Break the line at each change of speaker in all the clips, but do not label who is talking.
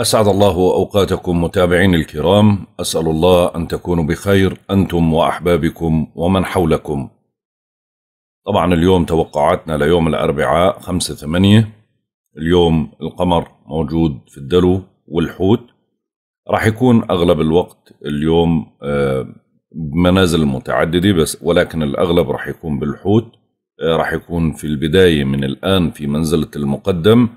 أسعد الله أوقاتكم
متابعين الكرام أسأل الله أن تكونوا بخير أنتم وأحبابكم ومن حولكم طبعا اليوم توقعاتنا ليوم الأربعاء خمسة ثمانية اليوم القمر موجود في الدلو والحوت راح يكون أغلب الوقت اليوم بمنازل آه، متعددة بس ولكن الأغلب راح يكون بالحوت آه، راح يكون في البداية من الآن في منزلة المقدم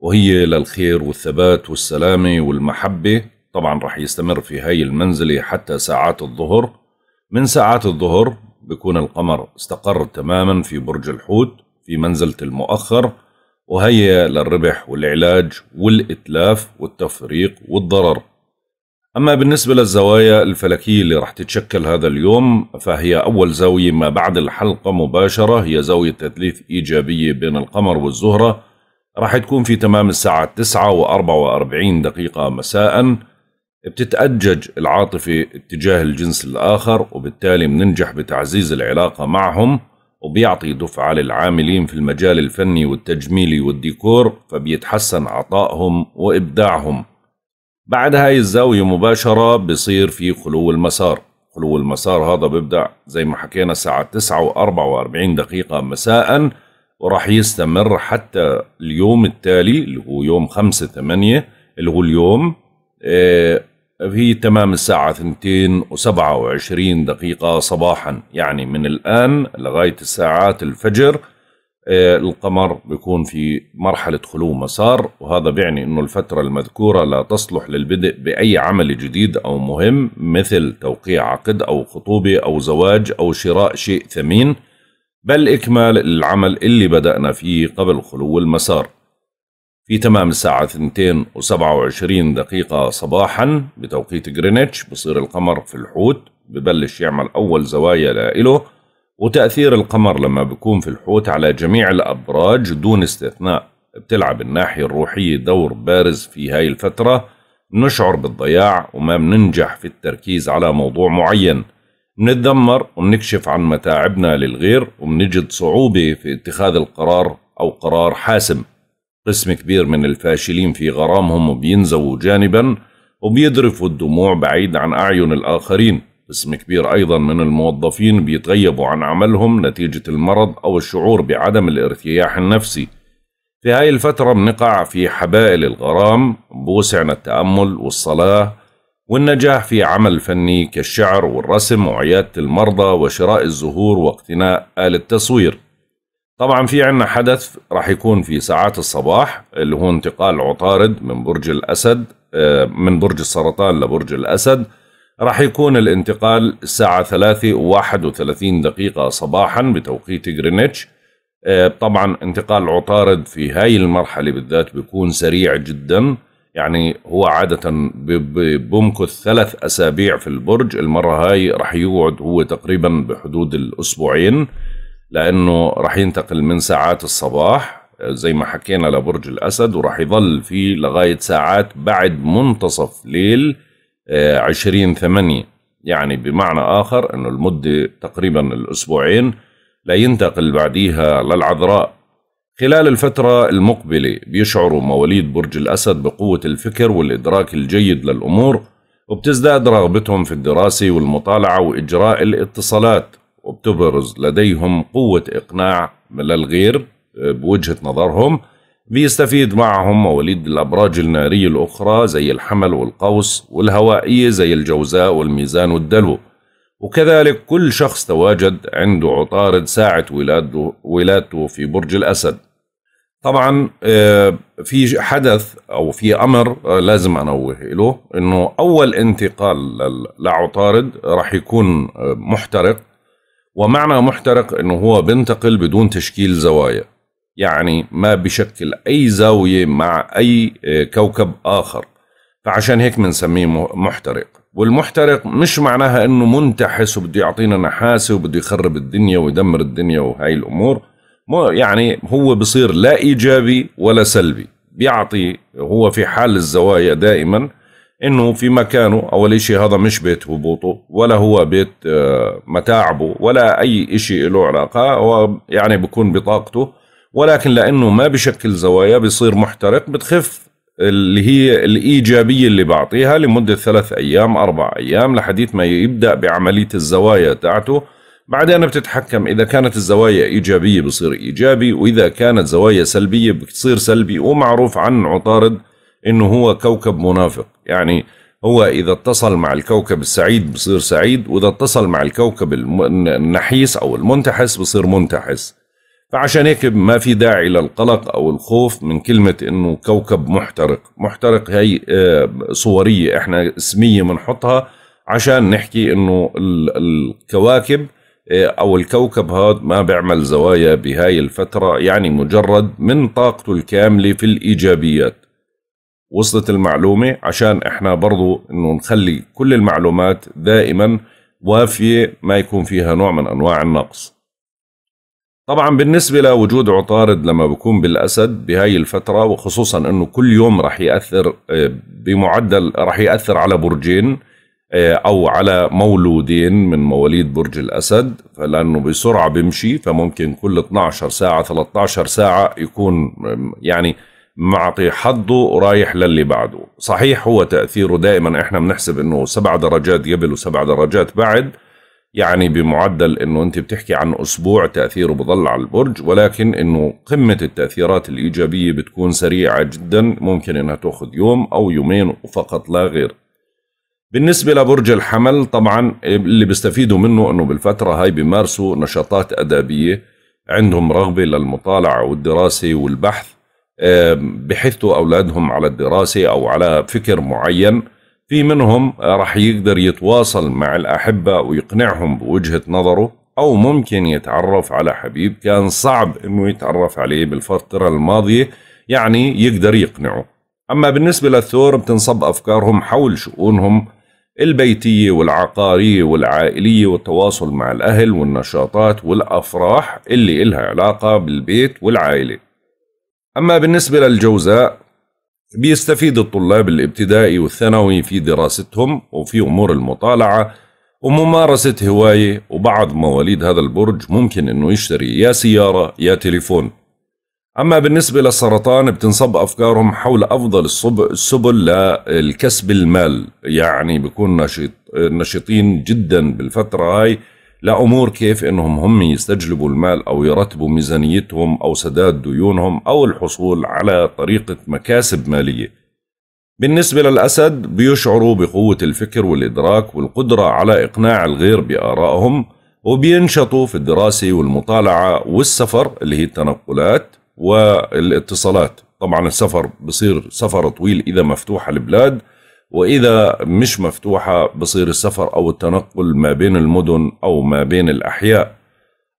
وهي للخير والثبات والسلامة والمحبة طبعا رح يستمر في هاي المنزلة حتى ساعات الظهر من ساعات الظهر بكون القمر استقر تماما في برج الحوت في منزلة المؤخر وهي للربح والعلاج والإتلاف والتفريق والضرر أما بالنسبة للزوايا الفلكية اللي رح تتشكل هذا اليوم فهي أول زاوية ما بعد الحلقة مباشرة هي زاوية تثليث إيجابية بين القمر والزهرة راح تكون في تمام الساعة 9 و44 دقيقة مساء بتتأجج العاطفة اتجاه الجنس الآخر وبالتالي مننجح بتعزيز العلاقة معهم وبيعطي دفعة للعاملين في المجال الفني والتجميلي والديكور فبيتحسن عطائهم وإبداعهم بعد هاي الزاوية مباشرة بصير في خلو المسار خلو المسار هذا بيبدأ زي ما حكينا الساعة 9 و44 دقيقة مساءً وراح يستمر حتى اليوم التالي اللي هو يوم 5 8 اللي هو اليوم آه، في تمام الساعة 227 دقيقة صباحا يعني من الآن لغاية الساعات الفجر آه، القمر بيكون في مرحلة خلو مسار وهذا بيعني أنه الفترة المذكورة لا تصلح للبدء بأي عمل جديد أو مهم مثل توقيع عقد أو خطوبة أو زواج أو شراء شيء ثمين بل إكمال العمل اللي بدأنا فيه قبل خلو المسار في تمام الساعة 227 دقيقة صباحا بتوقيت جرينتش بصير القمر في الحوت ببلش يعمل أول زوايا لإله وتأثير القمر لما بيكون في الحوت على جميع الأبراج دون استثناء بتلعب الناحية الروحية دور بارز في هاي الفترة نشعر بالضياع وما بننجح في التركيز على موضوع معين منتدمر ومنكشف عن متاعبنا للغير ومنجد صعوبة في اتخاذ القرار أو قرار حاسم قسم كبير من الفاشلين في غرامهم بينزووا جانبا وبيذرفوا الدموع بعيد عن أعين الآخرين قسم كبير أيضا من الموظفين بيتغيبوا عن عملهم نتيجة المرض أو الشعور بعدم الارتياح النفسي في هاي الفترة بنقع في حبائل الغرام بوسعنا التأمل والصلاة والنجاح في عمل فني كالشعر والرسم وعيادة المرضى وشراء الزهور واقتناء آلة تصوير طبعا في عنا حدث راح يكون في ساعات الصباح اللي هو انتقال عطارد من برج الأسد آه، من برج السرطان لبرج الأسد راح يكون الانتقال الساعة 3 وواحد 31 دقيقة صباحا بتوقيت غرينتش آه، طبعا انتقال عطارد في هاي المرحلة بالذات بيكون سريع جداً يعني هو عادة بمكث ثلاث أسابيع في البرج المرة هاي رح يقعد هو تقريبا بحدود الأسبوعين لأنه رح ينتقل من ساعات الصباح زي ما حكينا لبرج الأسد وراح يظل فيه لغاية ساعات بعد منتصف ليل آه، عشرين ثمانية يعني بمعنى آخر أنه المدة تقريبا الأسبوعين لا ينتقل بعديها للعذراء خلال الفترة المقبلة بيشعروا مواليد برج الأسد بقوة الفكر والإدراك الجيد للأمور وبتزداد رغبتهم في الدراسة والمطالعة وإجراء الاتصالات وبتبرز لديهم قوة إقناع للغير آه، بوجهة نظرهم بيستفيد معهم مواليد الأبراج النارية الأخرى زي الحمل والقوس والهوائية زي الجوزاء والميزان والدلو وكذلك كل شخص تواجد عنده عطارد ساعة ولادته في برج الأسد طبعا آه، في حدث او في امر آه، لازم انوه له انه اول انتقال لعطارد راح يكون آه، محترق ومعنى محترق انه هو بينتقل بدون تشكيل زوايا يعني ما بشكل اي زاويه مع اي كوكب اخر فعشان هيك بنسميه محترق والمحترق مش معناها انه منتحس وبده يعطينا نحاسه وبده يخرب الدنيا ويدمر الدنيا وهي الامور يعني هو بصير لا ايجابي ولا سلبي بيعطي هو في حال الزوايا دائما انه في مكانه اول شيء هذا مش بيت هبوطه ولا هو بيت آه، متاعبه ولا اي شيء له علاقه هو يعني بكون بطاقته ولكن لانه ما بشكل زوايا بيصير محترق بتخف اللي هي الايجابيه اللي بعطيها لمده ثلاث ايام اربع ايام لحديث ما يبدا بعمليه الزوايا تاعته بعدين بتتحكم إذا كانت الزوايا إيجابية بصير إيجابي وإذا كانت زوايا سلبية بتصير سلبي ومعروف عن عطارد إنه هو كوكب منافق يعني هو إذا اتصل مع الكوكب السعيد بصير سعيد وإذا اتصل مع الكوكب النحيس أو المنتحس بصير منتحس فعشان هيك ما في داعي للقلق أو الخوف من كلمة إنه كوكب محترق محترق هي آه، صورية إحنا اسمية بنحطها عشان نحكي إنه الكواكب او الكوكب هذا ما بيعمل زوايا بهاي الفتره يعني مجرد من طاقته الكامله في الايجابيات وصلت المعلومه عشان احنا برضو انه نخلي كل المعلومات دائما وافيه ما يكون فيها نوع من انواع النقص طبعا بالنسبة لوجود عطارد لما بكون بالأسد بهاي الفترة وخصوصا أنه كل يوم رح يأثر آه، بمعدل رح يأثر على برجين آه، او على مولودين من مواليد برج الاسد لانه بسرعه بيمشي فممكن كل 12 ساعه 13 ساعه يكون يعني معطي حظه ورايح للي بعده صحيح هو تاثيره دائما احنا بنحسب انه سبع درجات قبل وسبع درجات بعد يعني بمعدل انه انت بتحكي عن اسبوع تاثيره بضل على البرج ولكن انه قمه التاثيرات الايجابيه بتكون سريعه جدا ممكن انها تاخذ يوم او يومين وفقط لا غير بالنسبة لبرج الحمل طبعا اللي بيستفيدوا منه انه بالفترة هاي بيمارسوا نشاطات ادابية عندهم رغبة للمطالعة والدراسة والبحث بحثوا اولادهم على الدراسة او على فكر معين في منهم رح يقدر يتواصل مع الأحبة ويقنعهم بوجهة نظره أو ممكن يتعرف على حبيب كان صعب أنه يتعرف عليه بالفترة الماضية يعني يقدر يقنعه أما بالنسبة للثور بتنصب أفكارهم حول شؤونهم البيتية والعقارية والعائلية والتواصل مع الأهل والنشاطات والأفراح اللي إلها علاقة بالبيت والعائلة أما بالنسبة للجوزاء بيستفيد الطلاب الابتدائي والثانوي في دراستهم وفي أمور المطالعة وممارسة هواية وبعض مواليد هذا البرج ممكن أنه يشتري يا سيارة يا تليفون أما بالنسبة للسرطان بتنصب أفكارهم حول أفضل السبل للكسب المال يعني بيكون نشيط نشيطين جدا بالفترة هاي لأمور كيف إنهم هم يستجلبوا المال أو يرتبوا ميزانيتهم أو سداد ديونهم أو الحصول على طريقة مكاسب مالية بالنسبة للأسد بيشعروا بقوة الفكر والإدراك والقدرة على إقناع الغير بآرائهم وبينشطوا في الدراسة والمطالعة والسفر اللي هي التنقلات والاتصالات طبعا السفر بصير سفر طويل إذا مفتوحة البلاد وإذا مش مفتوحة بصير السفر أو التنقل ما بين المدن أو ما بين الأحياء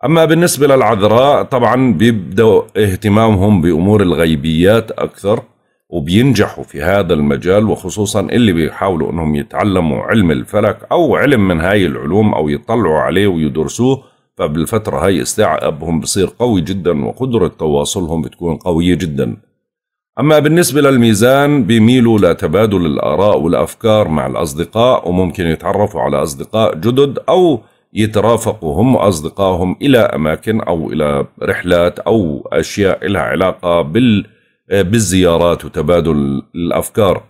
أما بالنسبة للعذراء طبعا بيبدأوا اهتمامهم بأمور الغيبيات أكثر وبينجحوا في هذا المجال وخصوصا اللي بيحاولوا أنهم يتعلموا علم الفلك أو علم من هاي العلوم أو يطلعوا عليه ويدرسوه فبالفترة هاي استيعابهم بصير قوي جدا وقدرة تواصلهم بتكون قوية جدا أما بالنسبة للميزان بيميلوا لتبادل الآراء والأفكار مع الأصدقاء وممكن يتعرفوا على أصدقاء جدد أو يترافقوا هم وأصدقائهم إلى أماكن أو إلى رحلات أو أشياء لها علاقة بال بالزيارات وتبادل الأفكار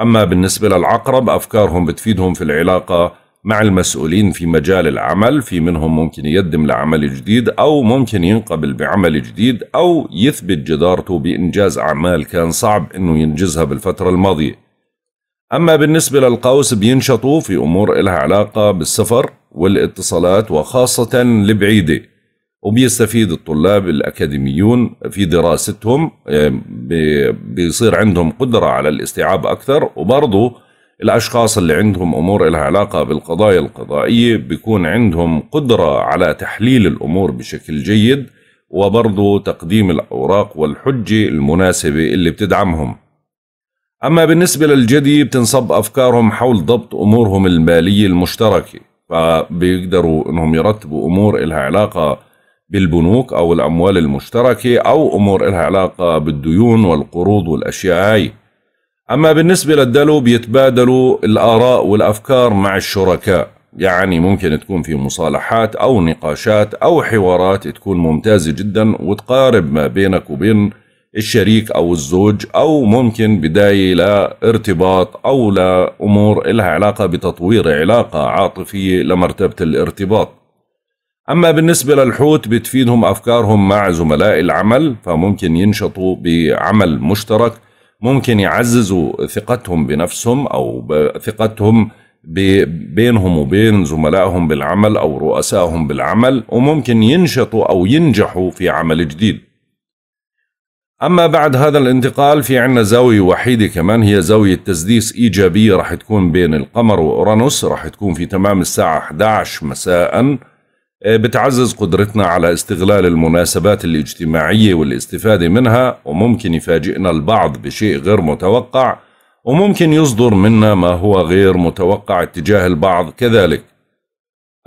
أما بالنسبة للعقرب أفكارهم بتفيدهم في العلاقة مع المسؤولين في مجال العمل في منهم ممكن يقدم لعمل جديد أو ممكن ينقبل بعمل جديد أو يثبت جدارته بإنجاز أعمال كان صعب أنه ينجزها بالفترة الماضية أما بالنسبة للقوس بينشطوا في أمور إلها علاقة بالسفر والاتصالات وخاصة البعيدة وبيستفيد الطلاب الأكاديميون في دراستهم آه، بيصير عندهم قدرة على الاستيعاب أكثر وبرضه الأشخاص اللي عندهم أمور لها علاقة بالقضايا القضائية بيكون عندهم قدرة على تحليل الأمور بشكل جيد وبرضه تقديم الأوراق والحجة المناسبة اللي بتدعمهم أما بالنسبة للجدي بتنصب أفكارهم حول ضبط أمورهم المالية المشتركة فبيقدروا أنهم يرتبوا أمور إلها علاقة بالبنوك أو الأموال المشتركة أو أمور إلها علاقة بالديون والقروض والأشياء هاي أما بالنسبة للدلو بيتبادلوا الآراء والأفكار مع الشركاء يعني ممكن تكون في مصالحات أو نقاشات أو حوارات تكون ممتازة جدا وتقارب ما بينك وبين الشريك أو الزوج أو ممكن بداية لارتباط أو لأمور إلها علاقة بتطوير علاقة عاطفية لمرتبة الارتباط أما بالنسبة للحوت بتفيدهم أفكارهم مع زملاء العمل فممكن ينشطوا بعمل مشترك ممكن يعززوا ثقتهم بنفسهم او ثقتهم بينهم وبين زملائهم بالعمل او رؤسائهم بالعمل وممكن ينشطوا او ينجحوا في عمل جديد. اما بعد هذا الانتقال في عندنا زاويه وحيده كمان هي زاويه تسديس ايجابيه راح تكون بين القمر واورانوس راح تكون في تمام الساعه 11 مساء بتعزز قدرتنا على استغلال المناسبات الاجتماعية والاستفادة منها وممكن يفاجئنا البعض بشيء غير متوقع وممكن يصدر منا ما هو غير متوقع اتجاه البعض كذلك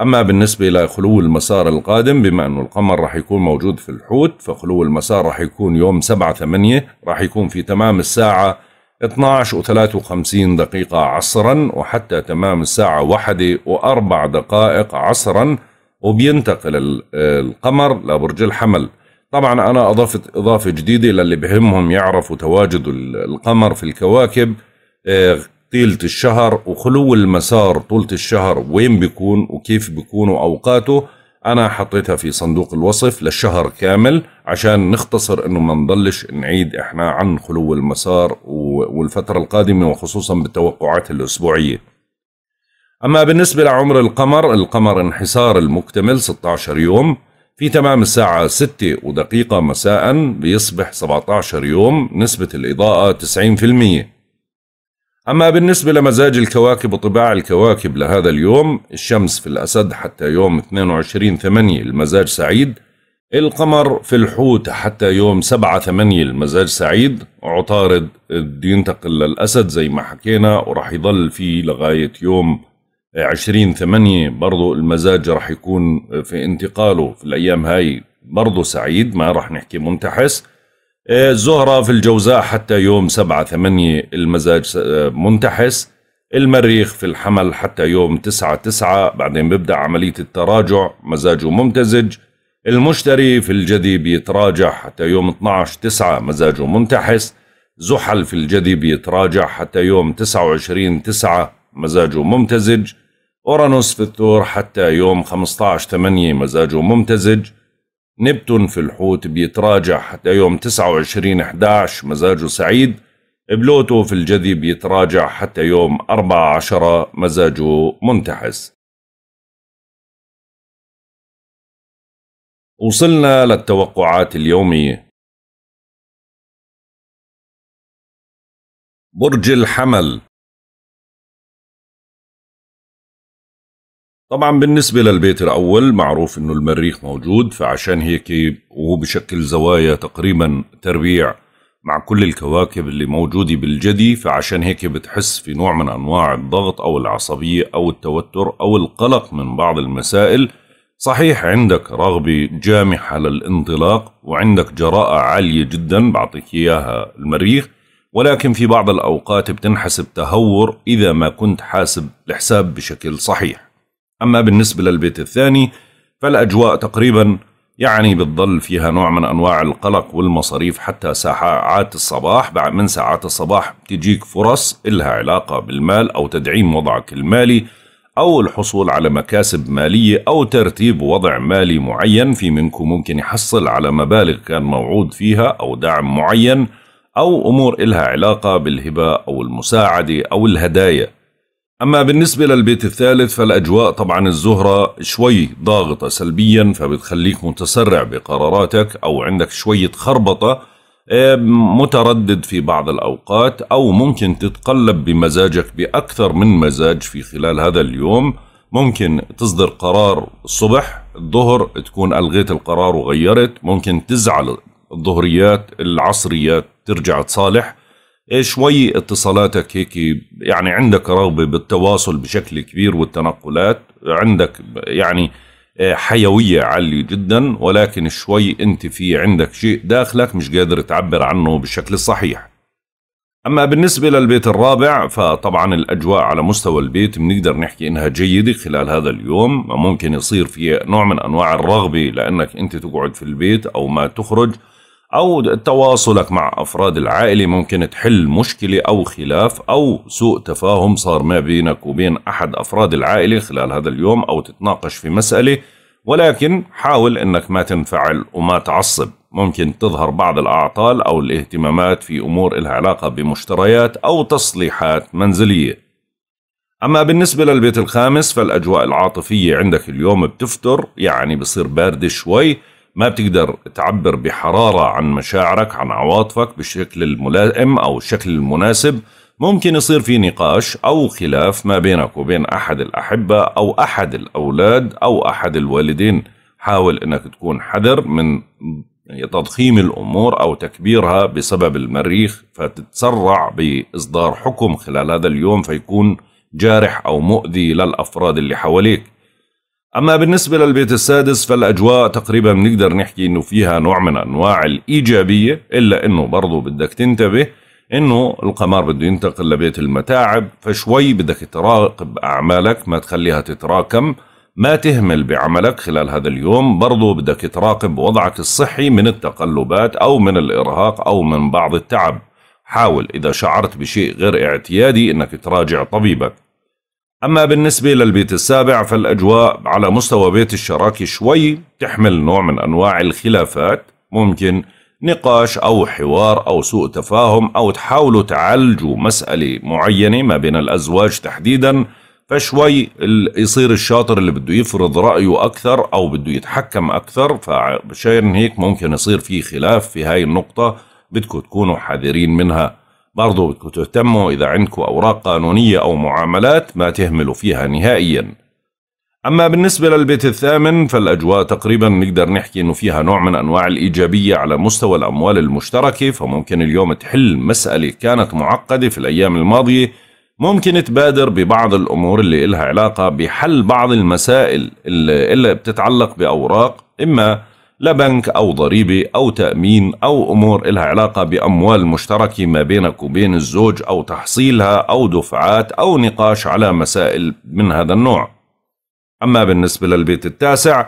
أما بالنسبة لخلو المسار القادم بما أنه القمر رح يكون موجود في الحوت فخلو المسار رح يكون يوم 7 8 رح يكون في تمام الساعة 12 و 53 دقيقة عصرا وحتى تمام الساعة 1 و 4 دقائق عصرا وبينتقل القمر لبرج الحمل طبعا أنا أضفت إضافة جديدة للي بهمهم يعرفوا تواجد القمر في الكواكب آه، طيلة الشهر وخلو المسار طولة الشهر وين بيكون وكيف بيكون أوقاته أنا حطيتها في صندوق الوصف للشهر كامل عشان نختصر إنه ما نضلش نعيد إحنا عن خلو المسار والفترة القادمة وخصوصا بالتوقعات الأسبوعية أما بالنسبة لعمر القمر القمر انحسار المكتمل 16 يوم في تمام الساعة 6 ودقيقة مساء بيصبح 17 يوم نسبة الإضاءة 90% أما بالنسبة لمزاج الكواكب وطباع الكواكب لهذا اليوم الشمس في الأسد حتى يوم 22 8 المزاج سعيد القمر في الحوت حتى يوم 7 8 المزاج سعيد عطارد ينتقل للأسد زي ما حكينا ورح يظل فيه لغاية يوم 20 8 برضو المزاج رح يكون في انتقاله في الأيام هاي برضو سعيد ما رح نحكي منتحس آه، الزهرة في الجوزاء حتى يوم 7 8 المزاج آه، منتحس المريخ في الحمل حتى يوم 9 9 بعدين بيبدأ عملية التراجع مزاجه ممتزج المشتري في الجدي بيتراجع حتى يوم 12 9 مزاجه منتحس زحل في الجدي بيتراجع حتى يوم 29 9 مزاجه ممتزج أورانوس في الثور حتى يوم 15 8 مزاجه ممتزج نبتون في الحوت بيتراجع حتى يوم 29 11 مزاجه سعيد بلوتو في الجدي بيتراجع حتى يوم 14
مزاجه منتحس وصلنا للتوقعات اليومية برج الحمل
طبعا بالنسبة للبيت الأول معروف أنه المريخ موجود فعشان هيك وبشكل زوايا تقريبا تربيع
مع كل الكواكب اللي موجودة بالجدي فعشان هيك بتحس في نوع من أنواع الضغط أو العصبية أو التوتر أو القلق من بعض المسائل صحيح عندك رغبة جامحة للانطلاق وعندك جراءة عالية جدا بعطيك إياها المريخ ولكن في بعض الأوقات بتنحسب تهور إذا ما كنت حاسب الحساب بشكل صحيح أما بالنسبة للبيت الثاني فالأجواء تقريبا يعني بتضل فيها نوع من أنواع القلق والمصاريف حتى ساعات الصباح بعد من ساعات الصباح تجيك فرص إلها علاقة بالمال أو تدعيم وضعك المالي أو الحصول على مكاسب مالية أو ترتيب وضع مالي معين في منكم ممكن يحصل على مبالغ كان موعود فيها أو دعم معين أو أمور إلها علاقة بالهبة أو المساعدة أو الهدايا أما بالنسبة للبيت الثالث فالأجواء طبعا الزهرة شوي ضاغطة سلبيا فبتخليك متسرع بقراراتك أو عندك شوية خربطة آه، متردد في بعض الأوقات أو ممكن تتقلب بمزاجك بأكثر من مزاج في خلال هذا اليوم ممكن تصدر قرار الصبح الظهر تكون ألغيت القرار وغيرت ممكن تزعل الظهريات العصريات ترجع تصالح شوي اتصالاتك هيك يعني عندك رغبه بالتواصل بشكل كبير والتنقلات عندك يعني آه، حيويه عاليه جدا ولكن شوي انت في عندك شيء داخلك مش قادر تعبر عنه بالشكل الصحيح اما بالنسبه للبيت الرابع فطبعا الاجواء على مستوى البيت بنقدر نحكي انها جيده خلال هذا اليوم ممكن يصير في نوع من انواع الرغبه لانك انت تقعد في البيت او ما تخرج أو تواصلك مع أفراد العائلة ممكن تحل مشكلة أو خلاف أو سوء تفاهم صار ما بينك وبين أحد أفراد العائلة خلال هذا اليوم أو تتناقش في مسألة ولكن حاول أنك ما تنفعل وما تعصب ممكن تظهر بعض الأعطال أو الاهتمامات في أمور إلها علاقة بمشتريات أو تصليحات منزلية أما بالنسبة للبيت الخامس فالأجواء العاطفية عندك اليوم بتفتر يعني بصير باردة شوي ما بتقدر تعبر بحرارة عن مشاعرك عن عواطفك بالشكل الملائم أو الشكل المناسب ممكن يصير في نقاش أو خلاف ما بينك وبين أحد الأحبة أو أحد الأولاد أو أحد الوالدين حاول أنك تكون حذر من تضخيم الأمور أو تكبيرها بسبب المريخ فتتسرع بإصدار حكم خلال هذا اليوم فيكون جارح أو مؤذي للأفراد اللي حواليك أما بالنسبة للبيت السادس فالأجواء تقريبا بنقدر نحكي إنه فيها نوع من أنواع الإيجابية إلا إنه برضو بدك تنتبه إنه القمر بده ينتقل لبيت المتاعب فشوي بدك تراقب أعمالك ما تخليها تتراكم ما تهمل بعملك خلال هذا اليوم برضو بدك تراقب وضعك الصحي من التقلبات أو من الإرهاق أو من بعض التعب حاول إذا شعرت بشيء غير اعتيادي أنك تراجع طبيبك أما بالنسبة للبيت السابع فالأجواء على مستوى بيت الشراكة شوي تحمل نوع من أنواع الخلافات ممكن نقاش أو حوار أو سوء تفاهم أو تحاولوا تعالجوا مسألة معينة ما بين الأزواج تحديدا فشوي يصير الشاطر اللي بده يفرض رأيه أكثر أو بده يتحكم أكثر فعشان هيك ممكن يصير في خلاف في هاي النقطة بدكم تكونوا حذرين منها برضو بدكم تهتموا إذا عندكم أوراق قانونية أو معاملات ما تهملوا فيها نهائيا أما بالنسبة للبيت الثامن فالأجواء تقريبا نقدر نحكي أنه فيها نوع من أنواع الإيجابية على مستوى الأموال المشتركة فممكن اليوم تحل مسألة كانت معقدة في الأيام الماضية ممكن تبادر ببعض الأمور اللي إلها علاقة بحل بعض المسائل اللي بتتعلق بأوراق إما لا بنك أو ضريبة أو تأمين أو أمور إلها علاقة بأموال مشتركة ما بينك وبين الزوج أو تحصيلها أو دفعات أو نقاش على مسائل من هذا النوع أما بالنسبة للبيت التاسع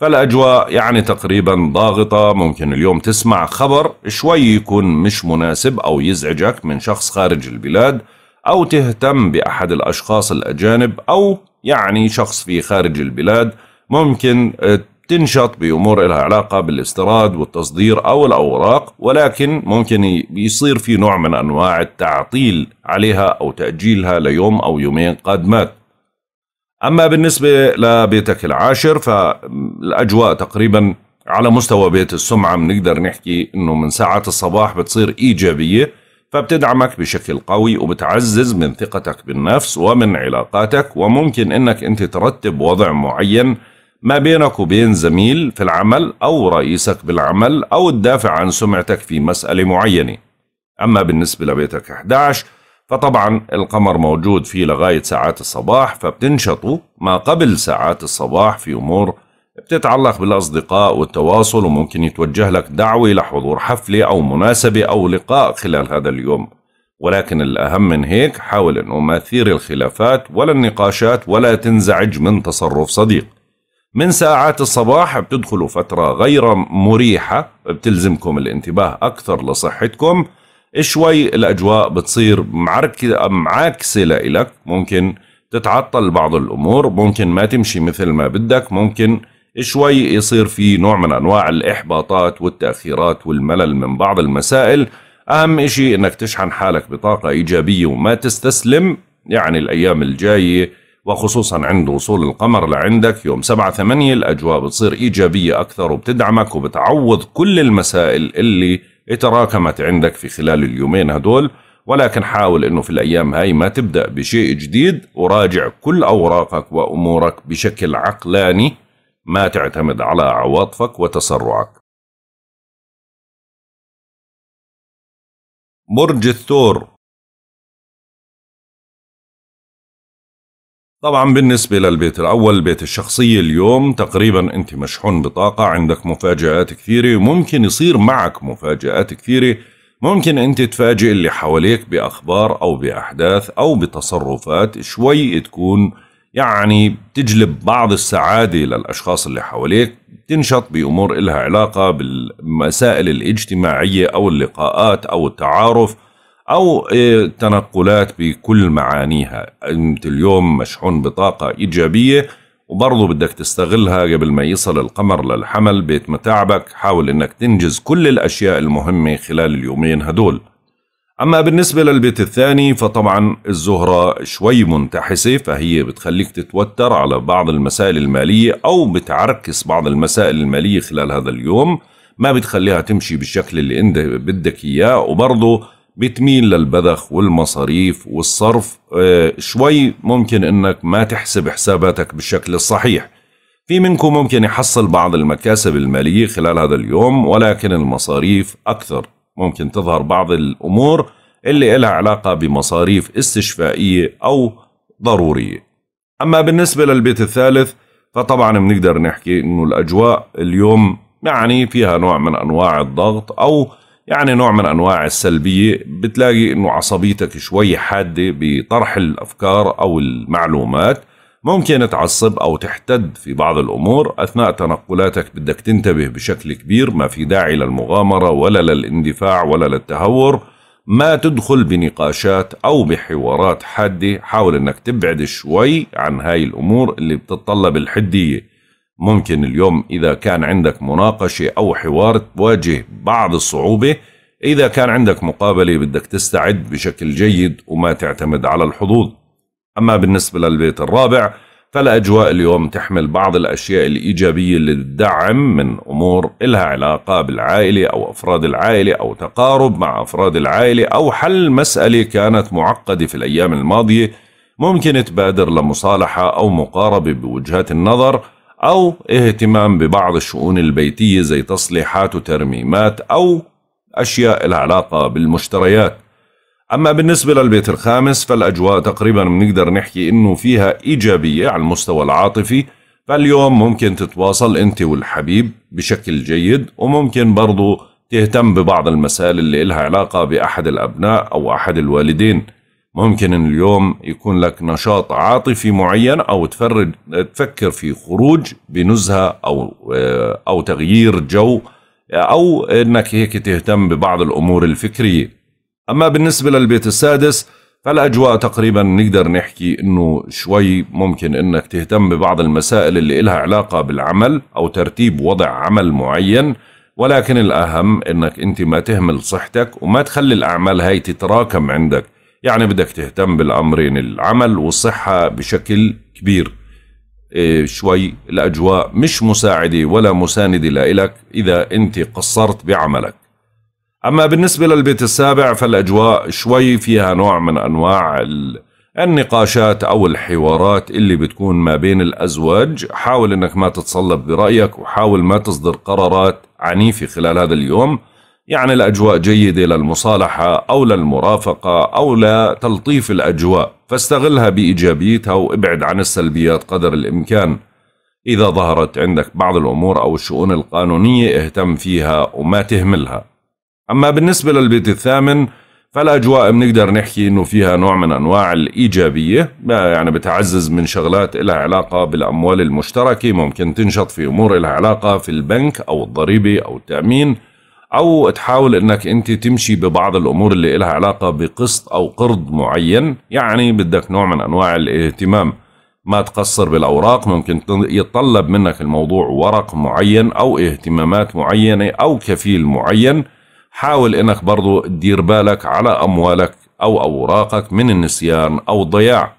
فالأجواء يعني تقريبا ضاغطة ممكن اليوم تسمع خبر شوي يكون مش مناسب أو يزعجك من شخص خارج البلاد أو تهتم بأحد الأشخاص الأجانب أو يعني شخص في خارج البلاد ممكن آه، تنشط بأمور لها علاقة بالاستيراد والتصدير أو الأوراق ولكن ممكن يصير في نوع من أنواع التعطيل عليها أو تأجيلها ليوم أو يومين قادمات أما بالنسبة لبيتك العاشر فالأجواء تقريبا على مستوى بيت السمعة بنقدر نحكي أنه من ساعات الصباح بتصير إيجابية فبتدعمك بشكل قوي وبتعزز من ثقتك بالنفس ومن علاقاتك وممكن أنك أنت ترتب وضع معين ما بينك وبين زميل في العمل أو رئيسك بالعمل أو الدافع عن سمعتك في مسألة معينة أما بالنسبة لبيتك 11 فطبعا القمر موجود فيه لغاية ساعات الصباح فبتنشطوا ما قبل ساعات الصباح في أمور بتتعلق بالأصدقاء والتواصل وممكن يتوجه لك دعوة لحضور حفلة أو مناسبة أو لقاء خلال هذا اليوم ولكن الأهم من هيك حاول أنه ما تثير الخلافات ولا النقاشات ولا تنزعج من تصرف صديق من ساعات الصباح بتدخلوا فترة غير مريحة بتلزمكم الانتباه أكثر لصحتكم شوي الأجواء بتصير معاكسة لإلك ممكن تتعطل بعض الأمور ممكن ما تمشي مثل ما بدك ممكن شوي يصير في نوع من أنواع الإحباطات والتأخيرات والملل من بعض المسائل أهم إشي أنك تشحن حالك بطاقة إيجابية وما تستسلم يعني الأيام الجاية وخصوصا عند وصول القمر لعندك يوم 7 8 الاجواء بتصير ايجابيه اكثر وبتدعمك وبتعوض كل المسائل اللي تراكمت عندك في خلال اليومين هدول ولكن حاول انه في الايام هاي ما تبدا بشيء جديد
وراجع كل اوراقك وامورك بشكل عقلاني ما تعتمد على عواطفك وتسرعك برج الثور طبعا بالنسبة للبيت الأول البيت الشخصية اليوم تقريبا أنت مشحون
بطاقة عندك مفاجآت كثيرة ممكن يصير معك مفاجآت كثيرة ممكن أنت تفاجئ اللي حواليك بأخبار أو بأحداث أو بتصرفات شوي تكون يعني بتجلب بعض السعادة للأشخاص اللي حواليك تنشط بأمور إلها علاقة بالمسائل الاجتماعية أو اللقاءات أو التعارف أو آه، تنقلات بكل معانيها أنت اليوم مشحون بطاقة إيجابية وبرضه بدك تستغلها قبل ما يصل القمر للحمل بيت متاعبك حاول أنك تنجز كل الأشياء المهمة خلال اليومين هدول أما بالنسبة للبيت الثاني فطبعا الزهرة شوي منتحسة فهي بتخليك تتوتر على بعض المسائل المالية أو بتعركس بعض المسائل المالية خلال هذا اليوم ما بتخليها تمشي بالشكل اللي انت بدك اياه وبرضه بتميل للبذخ والمصاريف والصرف آه، شوي ممكن انك ما تحسب حساباتك بالشكل الصحيح في منكم ممكن يحصل بعض المكاسب المالية خلال هذا اليوم ولكن المصاريف أكثر ممكن تظهر بعض الأمور اللي لها علاقة بمصاريف استشفائية أو ضرورية أما بالنسبة للبيت الثالث فطبعا بنقدر نحكي أنه الأجواء اليوم يعني فيها نوع من أنواع الضغط أو يعني نوع من انواع السلبيه بتلاقي انه عصبيتك شوي حاده بطرح الافكار او المعلومات ممكن تعصب او تحتد في بعض الامور اثناء تنقلاتك بدك تنتبه بشكل كبير ما في داعي للمغامره ولا للاندفاع ولا للتهور ما تدخل بنقاشات او بحوارات حاده حاول انك تبعد شوي عن هاي الامور اللي بتتطلب الحديه ممكن اليوم إذا كان عندك مناقشة أو حوار تواجه بعض الصعوبة إذا كان عندك مقابلة بدك تستعد بشكل جيد وما تعتمد على الحظوظ أما بالنسبة للبيت الرابع فالأجواء اليوم تحمل بعض الأشياء الإيجابية اللي تدعم من أمور إلها علاقة بالعائلة أو أفراد العائلة أو تقارب مع أفراد العائلة أو حل مسألة كانت معقدة في الأيام الماضية ممكن تبادر لمصالحة أو مقاربة بوجهات النظر أو اهتمام ببعض الشؤون البيتية زي تصليحات وترميمات أو أشياء العلاقة بالمشتريات أما بالنسبة للبيت الخامس فالأجواء تقريبا بنقدر نحكي إنه فيها إيجابية على المستوى العاطفي فاليوم ممكن تتواصل أنت والحبيب بشكل جيد وممكن برضو تهتم ببعض المسائل اللي إلها علاقة بأحد الأبناء أو أحد الوالدين ممكن إن اليوم يكون لك نشاط عاطفي معين أو تفرج تفكر في خروج بنزهة أو آه، أو تغيير جو أو أنك هيك تهتم ببعض الأمور الفكرية أما بالنسبة للبيت السادس فالأجواء تقريبا نقدر نحكي أنه شوي ممكن أنك تهتم ببعض المسائل اللي إلها علاقة بالعمل أو ترتيب وضع عمل معين ولكن الأهم أنك أنت ما تهمل صحتك وما تخلي الأعمال هاي تتراكم عندك يعني بدك تهتم بالأمرين العمل والصحة بشكل كبير إيه، شوي الأجواء مش مساعدة ولا مساندة لإلك إذا أنت قصرت بعملك أما بالنسبة للبيت السابع فالأجواء شوي فيها نوع من أنواع النقاشات أو الحوارات اللي بتكون ما بين الأزواج حاول أنك ما تتصلب برأيك وحاول ما تصدر قرارات عنيفة خلال هذا اليوم يعني الأجواء جيدة للمصالحة أو للمرافقة أو لتلطيف الأجواء فاستغلها بإيجابيتها وابعد عن السلبيات قدر الإمكان إذا ظهرت عندك بعض الأمور أو الشؤون القانونية اهتم فيها وما تهملها أما بالنسبة للبيت الثامن فالأجواء بنقدر نحكي إنه فيها نوع من أنواع الإيجابية يعني بتعزز من شغلات لها علاقة بالأموال المشتركة ممكن تنشط في أمور لها علاقة في البنك أو الضريبة أو التأمين او تحاول انك انت تمشي ببعض الامور اللي لها علاقه بقسط او قرض معين يعني بدك نوع من انواع الاهتمام ما تقصر بالاوراق ممكن يتطلب منك الموضوع ورق معين او اهتمامات معينه او كفيل معين حاول انك برضو تدير بالك على اموالك او اوراقك من النسيان او الضياع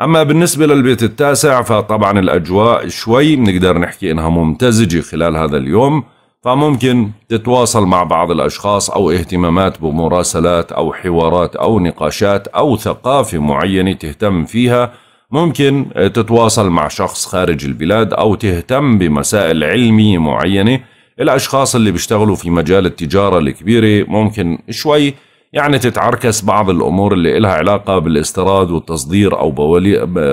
أما بالنسبة للبيت التاسع فطبعا الأجواء شوي بنقدر نحكي إنها ممتزجة خلال هذا اليوم فممكن تتواصل مع بعض الأشخاص أو اهتمامات بمراسلات أو حوارات أو نقاشات أو ثقافة معينة تهتم فيها ممكن تتواصل مع شخص خارج البلاد أو تهتم بمسائل علمية معينة الأشخاص اللي بيشتغلوا في مجال التجارة الكبيرة ممكن شوي يعني تتعركس بعض الأمور اللي إلها علاقة بالاستيراد والتصدير أو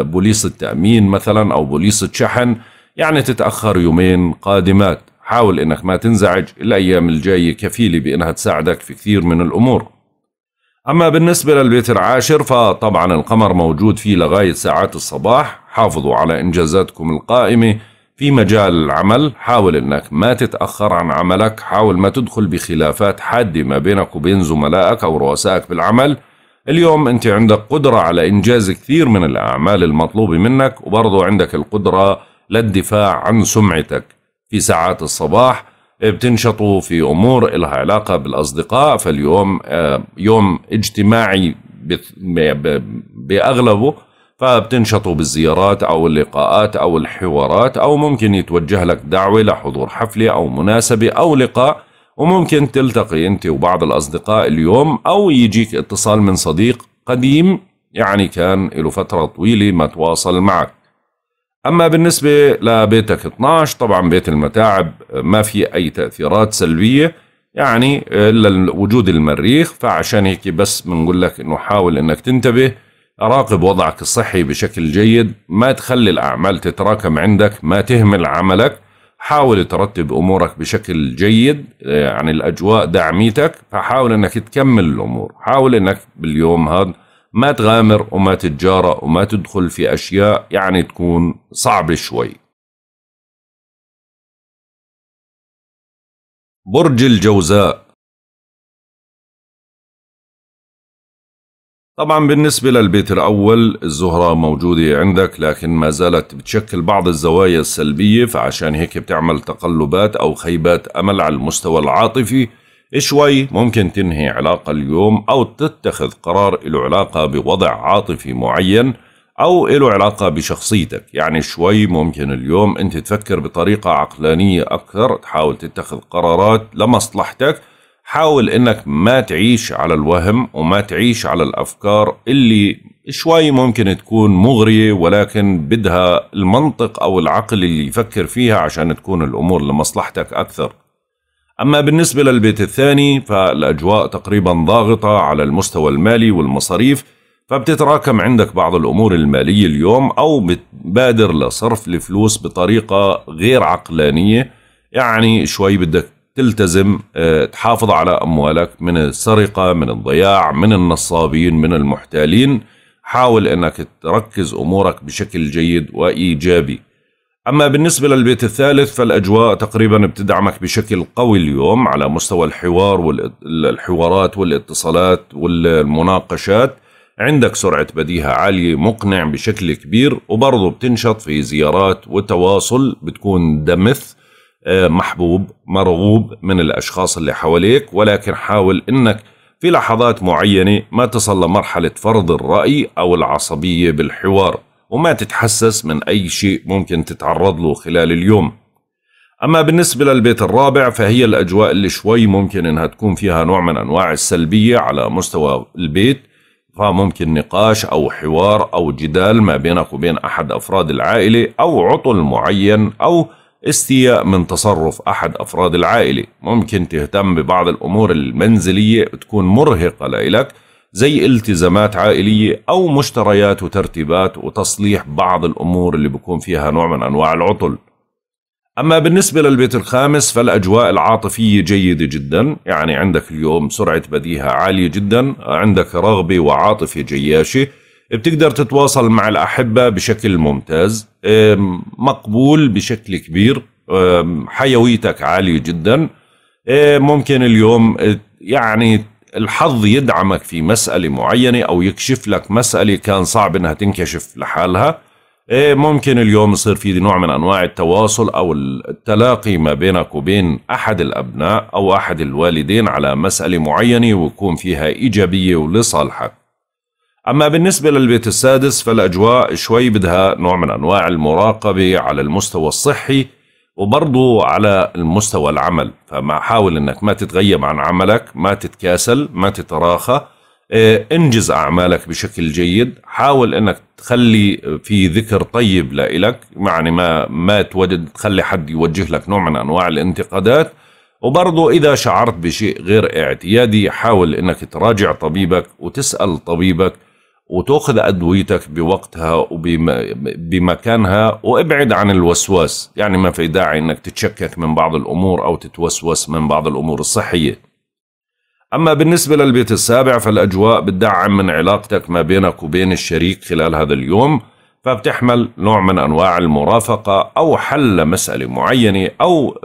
بوليصة تأمين مثلا أو بوليصة شحن يعني تتأخر يومين قادمات حاول انك ما تنزعج الايام الجاية كفيلة بانها تساعدك في كثير من الامور اما بالنسبة للبيت العاشر فطبعا القمر موجود فيه لغاية ساعات الصباح حافظوا على انجازاتكم القائمة في مجال العمل حاول انك ما تتأخر عن عملك حاول ما تدخل بخلافات حادة ما بينك وبين زملائك او رؤسائك بالعمل اليوم انت عندك قدرة على انجاز كثير من الاعمال المطلوبة منك وبرضو عندك القدرة للدفاع عن سمعتك في ساعات الصباح آه، بتنشطوا في امور لها علاقه بالاصدقاء فاليوم آه، يوم اجتماعي باغلبه فبتنشطوا بالزيارات او اللقاءات او الحوارات او ممكن يتوجه لك دعوه لحضور حفله او مناسبه او لقاء وممكن تلتقي انت وبعض الاصدقاء اليوم او يجيك اتصال من صديق قديم يعني كان له فتره طويله ما تواصل معك أما بالنسبة لبيتك 12 طبعا بيت المتاعب ما في أي تأثيرات سلبية يعني إلا وجود المريخ فعشان هيك بس بنقول لك إنه حاول إنك تنتبه راقب وضعك الصحي بشكل جيد ما تخلي الأعمال تتراكم عندك ما تهمل عملك حاول ترتب أمورك بشكل جيد يعني الأجواء دعميتك فحاول إنك تكمل الأمور حاول إنك باليوم هذا ما تغامر وما تتجارى وما تدخل
في أشياء يعني تكون صعبة شوي برج الجوزاء طبعا بالنسبة للبيت الأول الزهرة
موجودة عندك لكن ما زالت بتشكل بعض الزوايا السلبية فعشان هيك بتعمل تقلبات أو خيبات أمل على المستوى العاطفي شوي ممكن تنهي علاقة اليوم أو تتخذ قرار له علاقة بوضع عاطفي معين أو له علاقة بشخصيتك يعني شوي ممكن اليوم أنت تفكر بطريقة عقلانية أكثر تحاول تتخذ قرارات لمصلحتك حاول أنك ما تعيش على الوهم وما تعيش على الأفكار اللي شوي ممكن تكون مغرية ولكن بدها المنطق أو العقل اللي يفكر فيها عشان تكون الأمور لمصلحتك أكثر أما بالنسبة للبيت الثاني فالأجواء تقريبا ضاغطة على المستوى المالي والمصاريف فبتتراكم عندك بعض الأمور المالية اليوم أو بتبادر لصرف الفلوس بطريقة غير عقلانية يعني شوي بدك تلتزم آه، تحافظ على أموالك من السرقة من الضياع من النصابين من المحتالين حاول أنك تركز أمورك بشكل جيد وإيجابي أما بالنسبة للبيت الثالث فالأجواء تقريبا بتدعمك بشكل قوي اليوم على مستوى الحوار والحوارات والاتصالات والمناقشات عندك سرعة بديهة عالية مقنع بشكل كبير وبرضه بتنشط في زيارات وتواصل بتكون دمث آه، محبوب مرغوب من الأشخاص اللي حواليك ولكن حاول أنك في لحظات معينة ما تصل لمرحلة فرض الرأي أو العصبية بالحوار وما تتحسس من أي شيء ممكن تتعرض له خلال اليوم أما بالنسبة للبيت الرابع فهي الأجواء اللي شوي ممكن إنها تكون فيها نوع من أنواع السلبية على مستوى البيت فممكن نقاش أو حوار أو جدال ما بينك وبين أحد أفراد العائلة أو عطل معين أو استياء من تصرف أحد أفراد العائلة ممكن تهتم ببعض الأمور المنزلية تكون مرهقة لإلك زي التزامات عائلية أو مشتريات وترتيبات وتصليح بعض الأمور اللي بكون فيها نوع من أنواع العطل أما بالنسبة للبيت الخامس فالأجواء العاطفية جيدة جدا يعني عندك اليوم سرعة بديهة عالية جدا عندك رغبة وعاطفة جياشة بتقدر تتواصل مع الأحبة بشكل ممتاز مقبول بشكل كبير حيويتك عالية جدا ممكن اليوم أه، يعني الحظ يدعمك في مسألة معينة أو يكشف لك مسألة كان صعب أنها تنكشف لحالها إيه، ممكن اليوم يصير في نوع من أنواع التواصل أو التلاقي ما بينك وبين أحد الأبناء أو أحد الوالدين على مسألة معينة ويكون فيها إيجابية ولصالحك أما بالنسبة للبيت السادس فالأجواء شوي بدها نوع من أنواع المراقبة على المستوى الصحي وبرضو على المستوى العمل فما حاول انك ما تتغيب عن عملك ما تتكاسل ما تتراخى إيه، انجز اعمالك بشكل جيد حاول انك تخلي في ذكر طيب لإلك يعني ما ما تودد تخلي حد يوجه لك نوع من انواع الانتقادات وبرضو اذا شعرت بشيء غير اعتيادي حاول انك تراجع طبيبك وتسال طبيبك وتاخذ ادويتك بوقتها وبمكانها وابعد عن الوسواس يعني ما في داعي انك تتشكك من بعض الامور او تتوسوس من بعض الامور الصحيه اما بالنسبه للبيت السابع فالاجواء بتدعم من علاقتك ما بينك وبين الشريك خلال هذا اليوم فبتحمل نوع من انواع المرافقه او حل مساله معينه او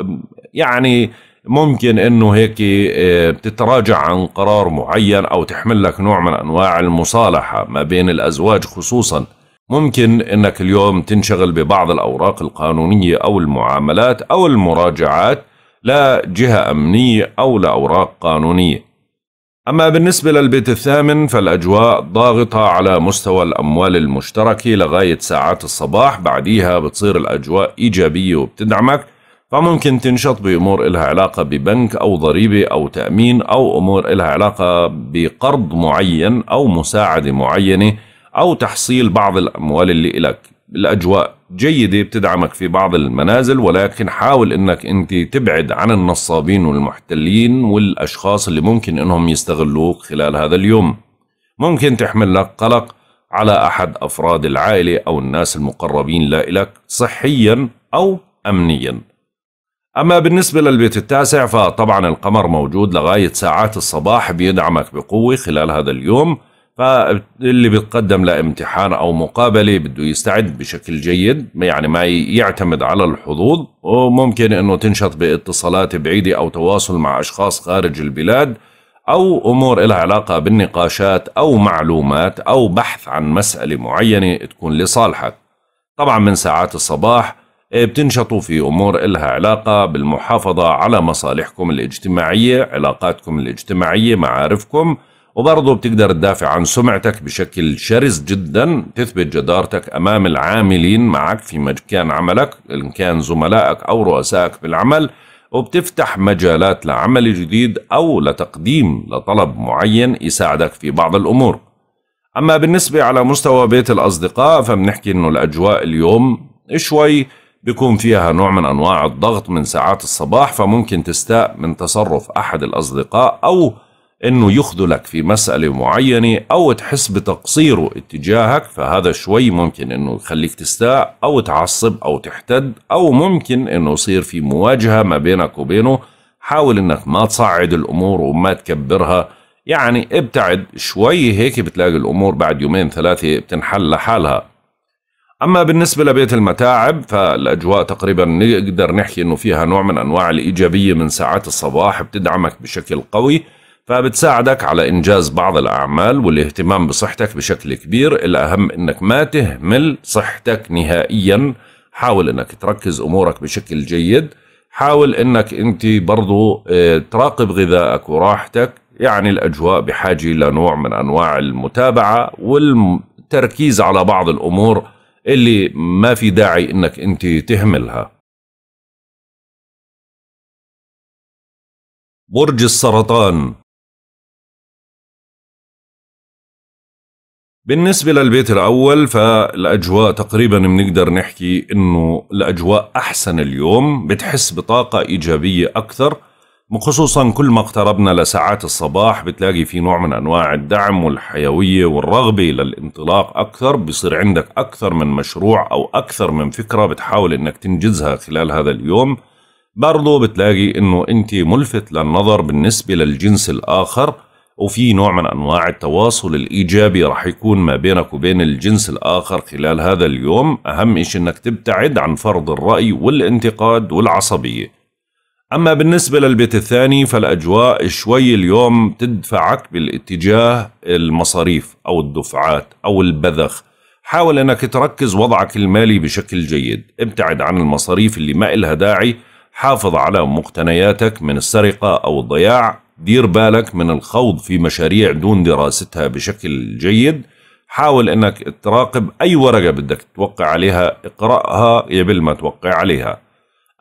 يعني ممكن انه هيك آه، تتراجع عن قرار معين او تحمل لك نوع من انواع المصالحه ما بين الازواج خصوصا ممكن انك اليوم تنشغل ببعض الاوراق القانونيه او المعاملات او المراجعات لجهه امنيه او لاوراق قانونيه أما بالنسبة للبيت الثامن فالأجواء ضاغطة على مستوى الأموال المشتركة لغاية ساعات الصباح بعديها بتصير الأجواء إيجابية وبتدعمك فممكن تنشط بأمور إلها علاقة ببنك أو ضريبة أو تأمين أو أمور إلها علاقة بقرض معين أو مساعدة معينة أو تحصيل بعض الأموال اللي إلك الأجواء جيدة بتدعمك في بعض المنازل ولكن حاول أنك أنت تبعد عن النصابين والمحتلين والأشخاص اللي ممكن أنهم يستغلوك خلال هذا اليوم ممكن تحمل لك قلق على أحد أفراد العائلة أو الناس المقربين لك صحيا أو أمنيا أما بالنسبة للبيت التاسع فطبعا القمر موجود لغاية ساعات الصباح بيدعمك بقوة خلال هذا اليوم فاللي بيتقدم لامتحان أو مقابلة بده يستعد بشكل جيد يعني ما يعتمد على الحظوظ وممكن أنه تنشط باتصالات بعيدة أو تواصل مع أشخاص خارج البلاد أو أمور لها علاقة بالنقاشات أو معلومات أو بحث عن مسألة معينة تكون لصالحك طبعا من ساعات الصباح إيه، بتنشطوا في أمور إلها علاقة بالمحافظة على مصالحكم الاجتماعية علاقاتكم الاجتماعية معارفكم وبرضه بتقدر تدافع عن سمعتك بشكل شرس جدا تثبت جدارتك أمام العاملين معك في مكان عملك إن كان زملائك أو رؤسائك بالعمل وبتفتح مجالات لعمل جديد أو لتقديم لطلب معين يساعدك في بعض الأمور أما بالنسبة على مستوى بيت الأصدقاء فبنحكي إنه الأجواء اليوم شوي بيكون فيها نوع من أنواع الضغط من ساعات الصباح فممكن تستاء من تصرف أحد الأصدقاء أو إنه يخذلك في مسألة معينة أو تحس بتقصيره اتجاهك فهذا شوي ممكن إنه يخليك تستاء أو تعصب أو تحتد أو ممكن إنه يصير في مواجهة ما بينك وبينه حاول إنك ما تصعد الأمور وما تكبرها يعني ابتعد شوي هيك بتلاقي الأمور بعد يومين ثلاثة بتنحل لحالها اما بالنسبه لبيت المتاعب فالاجواء تقريبا نقدر نحكي انه فيها نوع من انواع الايجابيه من ساعات الصباح بتدعمك بشكل قوي فبتساعدك على انجاز بعض الاعمال والاهتمام بصحتك بشكل كبير الاهم انك ما تهمل صحتك نهائيا حاول انك تركز امورك بشكل جيد حاول انك انت برضو آه، تراقب غذائك وراحتك يعني الاجواء بحاجه لنوع من انواع المتابعه والتركيز على بعض الامور
اللي ما في داعي انك انت تهملها برج السرطان بالنسبة للبيت الأول فالأجواء
تقريبا بنقدر نحكي إنه الأجواء أحسن اليوم بتحس بطاقة إيجابية أكثر خصوصا كل ما اقتربنا لساعات الصباح بتلاقي في نوع من انواع الدعم والحيويه والرغبه للانطلاق اكثر بصير عندك اكثر من مشروع او اكثر من فكره بتحاول انك تنجزها خلال هذا اليوم برضو بتلاقي انه انت ملفت للنظر بالنسبه للجنس الاخر وفي نوع من انواع التواصل الايجابي رح يكون ما بينك وبين الجنس الاخر خلال هذا اليوم اهم شيء انك تبتعد عن فرض الراي والانتقاد والعصبيه أما بالنسبة للبيت الثاني فالأجواء شوي اليوم تدفعك بالاتجاه المصاريف أو الدفعات أو البذخ حاول أنك تركز وضعك المالي بشكل جيد ابتعد عن المصاريف اللي ما إلها داعي حافظ على مقتنياتك من السرقة أو الضياع دير بالك من الخوض في مشاريع دون دراستها بشكل جيد حاول أنك تراقب أي ورقة بدك توقع عليها اقرأها قبل ما توقع عليها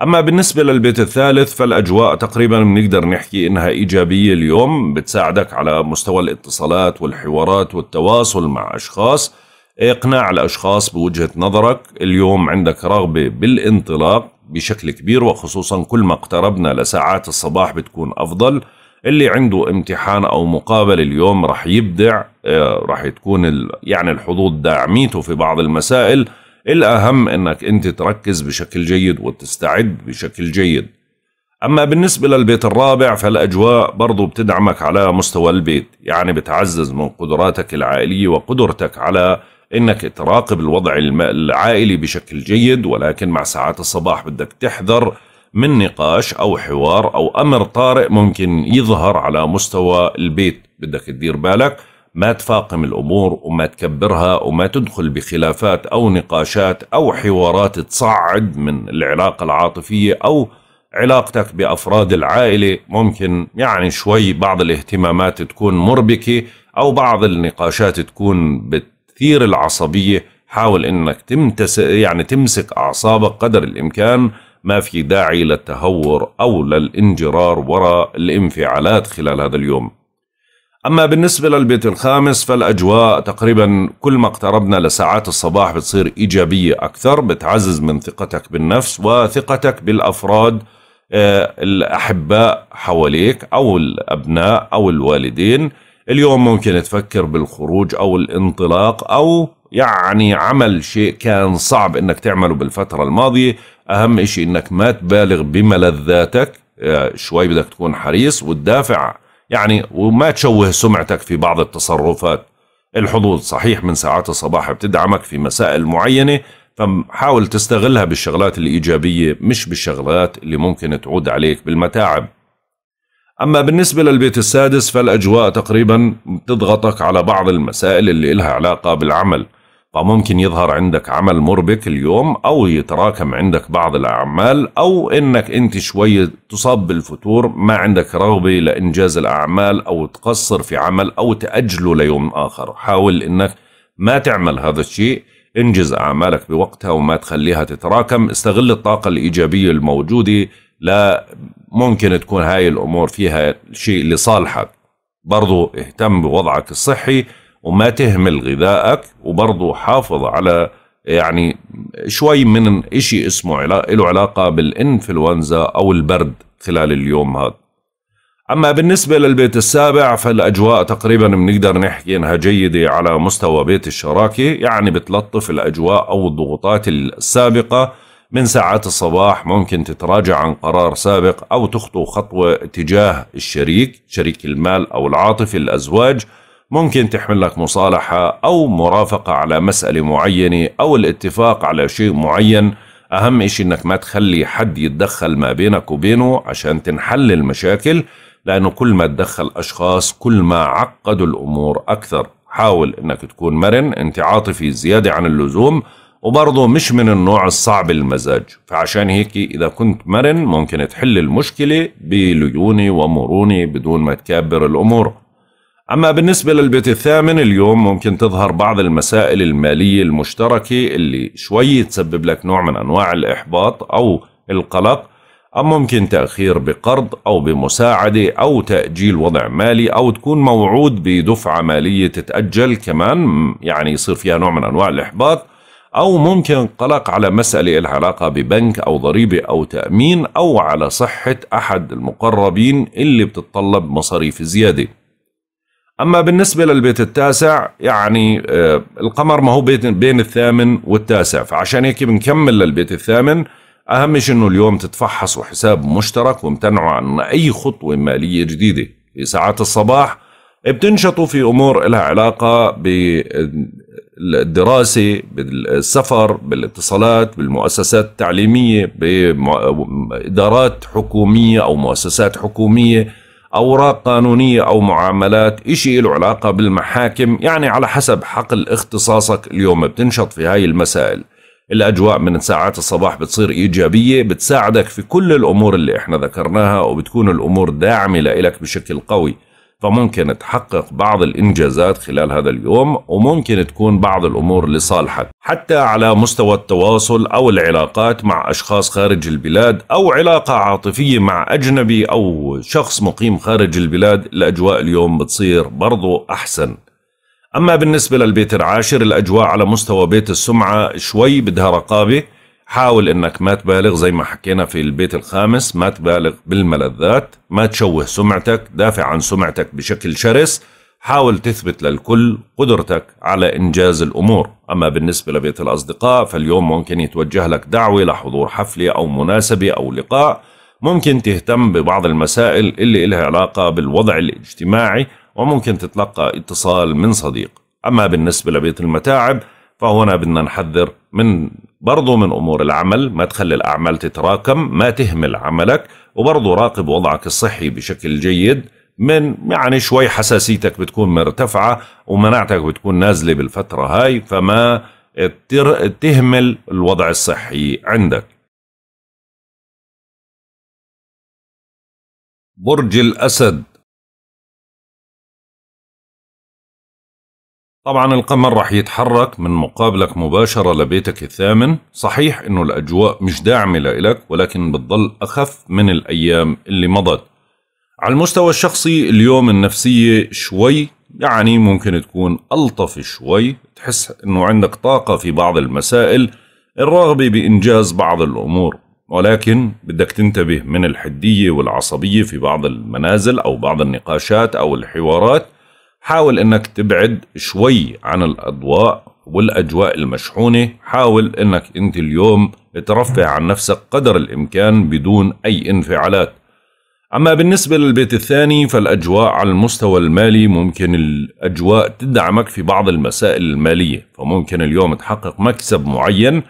أما بالنسبة للبيت الثالث فالأجواء تقريبا بنقدر نحكي إنها إيجابية اليوم بتساعدك على مستوى الاتصالات والحوارات والتواصل مع أشخاص إقناع الأشخاص بوجهة نظرك اليوم عندك رغبة بالانطلاق بشكل كبير وخصوصا كل ما اقتربنا لساعات الصباح بتكون أفضل اللي عنده امتحان أو مقابلة اليوم رح يبدع آه، رح تكون يعني الحظوظ داعميته في بعض المسائل الأهم أنك أنت تركز بشكل جيد وتستعد بشكل جيد أما بالنسبة للبيت الرابع فالأجواء برضو بتدعمك على مستوى البيت يعني بتعزز من قدراتك العائلية وقدرتك على أنك تراقب الوضع العائلي بشكل جيد ولكن مع ساعات الصباح بدك تحذر من نقاش أو حوار أو أمر طارئ ممكن يظهر على مستوى البيت بدك تدير بالك ما تفاقم الأمور وما تكبرها وما تدخل بخلافات أو نقاشات أو حوارات تصعد من العلاقة العاطفية أو علاقتك بأفراد العائلة ممكن يعني شوي بعض الاهتمامات تكون مربكة أو بعض النقاشات تكون بتثير العصبية حاول انك تمتس يعني تمسك اعصابك قدر الامكان ما في داعي للتهور او للانجرار وراء الانفعالات خلال هذا اليوم أما بالنسبة للبيت الخامس فالأجواء تقريبا كل ما اقتربنا لساعات الصباح بتصير إيجابية أكثر بتعزز من ثقتك بالنفس وثقتك بالأفراد آه، الأحباء حواليك أو الأبناء أو الوالدين اليوم ممكن تفكر بالخروج أو الانطلاق أو يعني عمل شيء كان صعب انك تعمله بالفترة الماضية اهم شيء انك ما تبالغ بملذاتك آه، شوي بدك تكون حريص وتدافع يعني وما تشوه سمعتك في بعض التصرفات الحظوظ صحيح من ساعات الصباح بتدعمك في مسائل معينة فحاول تستغلها بالشغلات الإيجابية مش بالشغلات اللي ممكن تعود عليك بالمتاعب أما بالنسبة للبيت السادس فالأجواء تقريبا تضغطك على بعض المسائل اللي إلها علاقة بالعمل فممكن يظهر عندك عمل مربك اليوم او يتراكم عندك بعض الاعمال او انك انت شوية تصاب بالفتور ما عندك رغبة لانجاز الاعمال او تقصر في عمل او تأجله ليوم اخر حاول انك ما تعمل هذا الشيء انجز اعمالك بوقتها وما تخليها تتراكم استغل الطاقة الايجابية الموجودة لا ممكن تكون هاي الامور فيها شيء لصالحك برضو اهتم بوضعك الصحي وما تهمل غذائك وبرضه حافظ على يعني شوي من شيء اسمه له علاقة بالإنفلونزا أو البرد خلال اليوم هذا أما بالنسبة للبيت السابع فالأجواء تقريبا بنقدر نحكي إنها جيدة على مستوى بيت الشراكة يعني بتلطف الأجواء أو الضغوطات السابقة من ساعات الصباح ممكن تتراجع عن قرار سابق أو تخطو خطوة تجاه الشريك شريك المال أو العاطفي الأزواج ممكن تحمل لك مصالحة أو مرافقة على مسألة معينة أو الاتفاق على شيء معين أهم إشي إنك ما تخلي حد يتدخل ما بينك وبينه عشان تنحل المشاكل لأنه كل ما تدخل أشخاص كل ما عقدوا الأمور أكثر حاول إنك تكون مرن أنت عاطفي زيادة عن اللزوم وبرضه مش من النوع الصعب المزاج فعشان هيك إذا كنت مرن ممكن تحل المشكلة بليونة ومرونة بدون ما تكبر الأمور أما بالنسبة للبيت الثامن اليوم ممكن تظهر بعض المسائل المالية المشتركة اللي شوي تسبب لك نوع من أنواع الإحباط أو القلق أم ممكن تأخير بقرض أو بمساعدة أو تأجيل وضع مالي أو تكون موعود بدفعة مالية تتأجل كمان يعني يصير فيها نوع من أنواع الإحباط أو ممكن قلق على مسألة العلاقة علاقة ببنك أو ضريبة أو تأمين أو على صحة أحد المقربين اللي بتتطلب مصاريف زيادة أما بالنسبة للبيت التاسع يعني آه، القمر ما هو بين الثامن والتاسع فعشان هيك بنكمل للبيت الثامن أهم شيء إنه اليوم تتفحصوا حساب مشترك وامتنعوا عن أي خطوة مالية جديدة في ساعات الصباح بتنشطوا في أمور لها علاقة بالدراسة بالسفر بالاتصالات بالمؤسسات التعليمية بإدارات حكومية أو مؤسسات حكومية أوراق قانونية أو معاملات إشي له علاقة بالمحاكم يعني على حسب حقل اختصاصك اليوم بتنشط في هاي المسائل الأجواء من ساعات الصباح بتصير إيجابية بتساعدك في كل الأمور اللي إحنا ذكرناها وبتكون الأمور داعمة لإلك بشكل قوي فممكن تحقق بعض الإنجازات خلال هذا اليوم وممكن تكون بعض الأمور لصالحك حتى على مستوى التواصل أو العلاقات مع أشخاص خارج البلاد أو علاقة عاطفية مع أجنبي أو شخص مقيم خارج البلاد الأجواء اليوم بتصير برضو أحسن أما بالنسبة للبيت العاشر الأجواء على مستوى بيت السمعة شوي بدها رقابة حاول انك ما تبالغ زي ما حكينا في البيت الخامس ما تبالغ بالملذات ما تشوه سمعتك دافع عن سمعتك بشكل شرس حاول تثبت للكل قدرتك على إنجاز الأمور أما بالنسبة لبيت الأصدقاء فاليوم ممكن يتوجه لك دعوة لحضور حفلة أو مناسبة أو لقاء ممكن تهتم ببعض المسائل اللي لها علاقة بالوضع الاجتماعي وممكن تتلقى اتصال من صديق أما بالنسبة لبيت المتاعب فهنا بدنا نحذر من برضو من أمور العمل ما تخلي الأعمال تتراكم ما تهمل عملك وبرضو راقب وضعك الصحي بشكل جيد من يعني شوي حساسيتك بتكون مرتفعة ومناعتك بتكون نازلة بالفترة هاي فما
تهمل الوضع الصحي عندك برج الأسد طبعا القمر راح يتحرك من مقابلك مباشرة لبيتك
الثامن صحيح انه الاجواء مش داعمة لإلك ولكن بتضل اخف من الايام اللي مضت على المستوى الشخصي اليوم النفسية شوي يعني ممكن تكون ألطف شوي تحس أنه عندك طاقة في بعض المسائل الرغبة بإنجاز بعض الأمور ولكن بدك تنتبه من الحدية والعصبية في بعض المنازل أو بعض النقاشات أو الحوارات حاول انك تبعد شوي عن الاضواء والاجواء المشحونه حاول انك انت اليوم ترفع عن نفسك قدر الامكان بدون اي انفعالات اما بالنسبه للبيت الثاني فالاجواء على المستوى المالي ممكن الاجواء تدعمك في بعض المسائل الماليه فممكن اليوم تحقق مكسب معين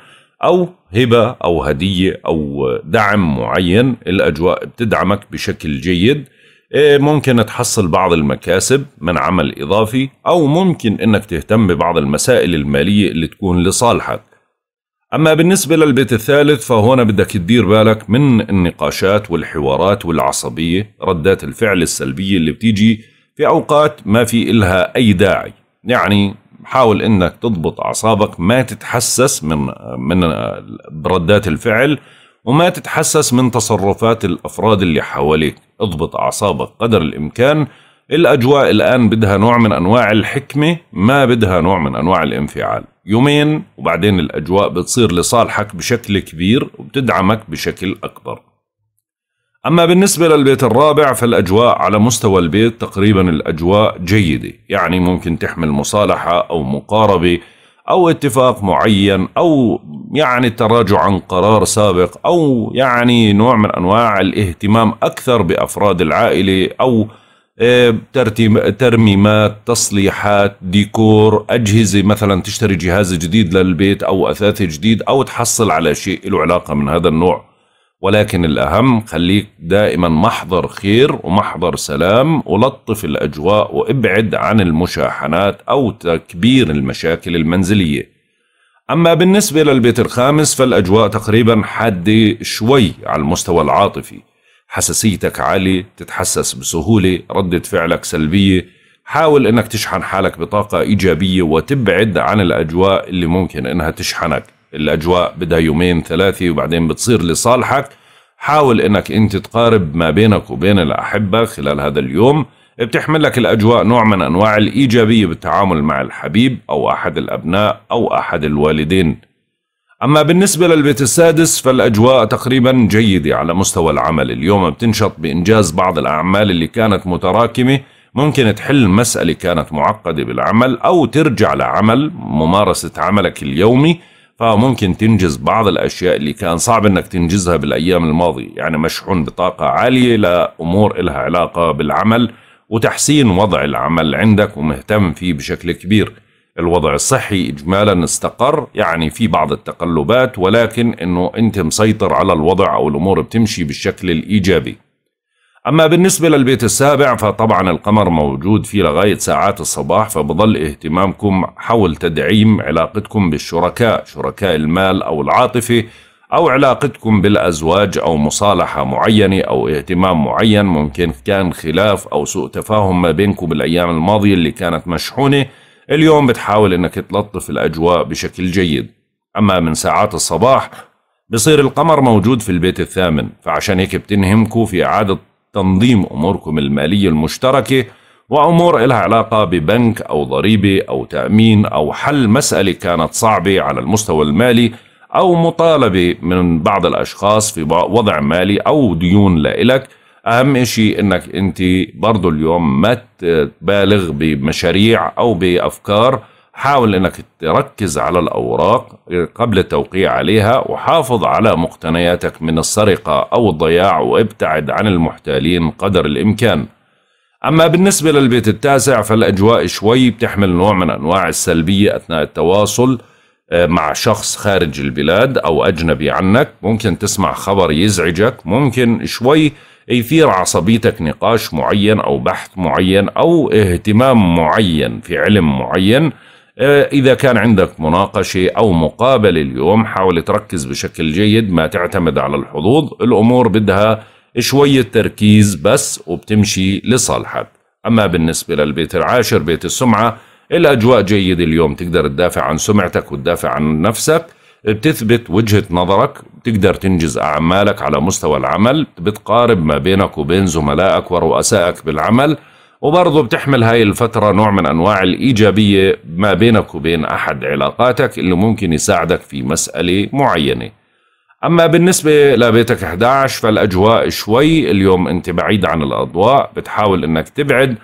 او هبه او هديه او دعم معين الاجواء بتدعمك بشكل جيد إيه، ممكن تحصل بعض المكاسب من عمل إضافي أو ممكن أنك تهتم ببعض المسائل المالية اللي تكون لصالحك أما بالنسبة للبيت الثالث فهنا بدك تدير بالك من النقاشات والحوارات والعصبية ردات الفعل السلبية اللي بتيجي في أوقات ما في إلها أي داعي يعني حاول انك تضبط اعصابك ما تتحسس من من ردات الفعل وما تتحسس من تصرفات الافراد اللي حواليك اضبط أعصابك قدر الإمكان الأجواء الآن بدها نوع من أنواع الحكمة ما بدها نوع من أنواع الانفعال يومين وبعدين الأجواء بتصير لصالحك بشكل كبير وبتدعمك بشكل أكبر أما بالنسبة للبيت الرابع فالأجواء على مستوى البيت تقريبا الأجواء جيدة يعني ممكن تحمل مصالحة أو مقاربة أو اتفاق معين أو يعني التراجع عن قرار سابق أو يعني نوع من أنواع الاهتمام أكثر بأفراد العائلة أو آه، ترميمات تصليحات ديكور أجهزة مثلا تشتري جهاز جديد للبيت أو أثاث جديد أو تحصل على شيء له علاقة من هذا النوع ولكن الأهم خليك دائما محضر خير ومحضر سلام ولطف الأجواء وابعد عن المشاحنات أو تكبير المشاكل المنزلية أما بالنسبة للبيت الخامس فالأجواء تقريبا حادة شوي على المستوى العاطفي حساسيتك عالية تتحسس بسهولة ردة فعلك سلبية حاول أنك تشحن حالك بطاقة إيجابية وتبعد عن الأجواء اللي ممكن أنها تشحنك الاجواء بدها يومين ثلاثه وبعدين بتصير لصالحك حاول انك انت تقارب ما بينك وبين الاحبه خلال هذا اليوم بتحمل لك الاجواء نوع من انواع الايجابيه بالتعامل مع الحبيب او احد الابناء او احد الوالدين اما بالنسبه للبيت السادس فالاجواء تقريبا جيده على مستوى العمل اليوم بتنشط بانجاز بعض الاعمال اللي كانت متراكمه ممكن تحل مسألة كانت معقدة بالعمل أو ترجع لعمل ممارسة عملك اليومي فممكن آه، تنجز بعض الأشياء اللي كان صعب أنك تنجزها بالأيام الماضية يعني مشحون بطاقة عالية لأمور إلها علاقة بالعمل وتحسين وضع العمل عندك ومهتم فيه بشكل كبير الوضع الصحي إجمالا استقر يعني في بعض التقلبات ولكن أنه أنت مسيطر على الوضع أو الأمور بتمشي بالشكل الإيجابي أما بالنسبة للبيت السابع فطبعا القمر موجود فيه لغاية ساعات الصباح فبظل اهتمامكم حول تدعيم علاقتكم بالشركاء شركاء المال أو العاطفة أو علاقتكم بالأزواج أو مصالحة معينة أو اهتمام معين ممكن كان خلاف أو سوء تفاهم ما بينكم بالأيام الماضية اللي كانت مشحونة اليوم بتحاول أنك تلطف الأجواء بشكل جيد أما من ساعات الصباح بصير القمر موجود في البيت الثامن فعشان هيك بتنهمكوا في إعادة تنظيم أموركم المالية المشتركة وأمور إلها علاقة ببنك أو ضريبة أو تأمين أو حل مسألة كانت صعبة على المستوى المالي أو مطالبة من بعض الأشخاص في وضع مالي أو ديون لإلك أهم شيء أنك أنت برضو اليوم ما تبالغ بمشاريع أو بأفكار حاول انك تركز على الاوراق قبل التوقيع عليها وحافظ على مقتنياتك من السرقه او الضياع وابتعد عن المحتالين قدر الامكان. اما بالنسبه للبيت التاسع فالاجواء شوي بتحمل نوع من انواع السلبيه اثناء التواصل آه، مع شخص خارج البلاد او اجنبي عنك، ممكن تسمع خبر يزعجك، ممكن شوي يثير عصبيتك نقاش معين او بحث معين او اهتمام معين في علم معين آه، إذا كان عندك مناقشة أو مقابلة اليوم حاول تركز بشكل جيد ما تعتمد على الحظوظ الأمور بدها شوية تركيز بس وبتمشي لصالحك أما بالنسبة للبيت العاشر بيت السمعة الأجواء جيدة اليوم تقدر تدافع عن سمعتك وتدافع عن نفسك بتثبت وجهة نظرك بتقدر تنجز أعمالك على مستوى العمل بتقارب ما بينك وبين زملائك ورؤسائك بالعمل وبرضه بتحمل هاي الفترة نوع من أنواع الإيجابية ما بينك وبين أحد علاقاتك اللي ممكن يساعدك في مسألة معينة أما بالنسبة لبيتك 11 فالأجواء شوي اليوم أنت بعيد عن الأضواء بتحاول أنك تبعد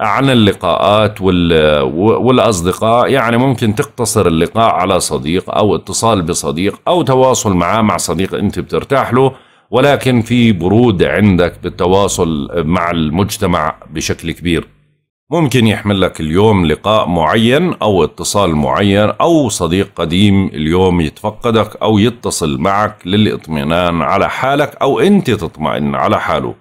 عن اللقاءات والأصدقاء يعني ممكن تقتصر اللقاء على صديق أو اتصال بصديق أو تواصل معاه مع صديق أنت بترتاح له ولكن في برود عندك بالتواصل مع المجتمع بشكل كبير ممكن يحمل لك اليوم لقاء معين أو اتصال معين أو صديق قديم اليوم يتفقدك أو يتصل معك للاطمئنان على حالك أو أنت تطمئن على حاله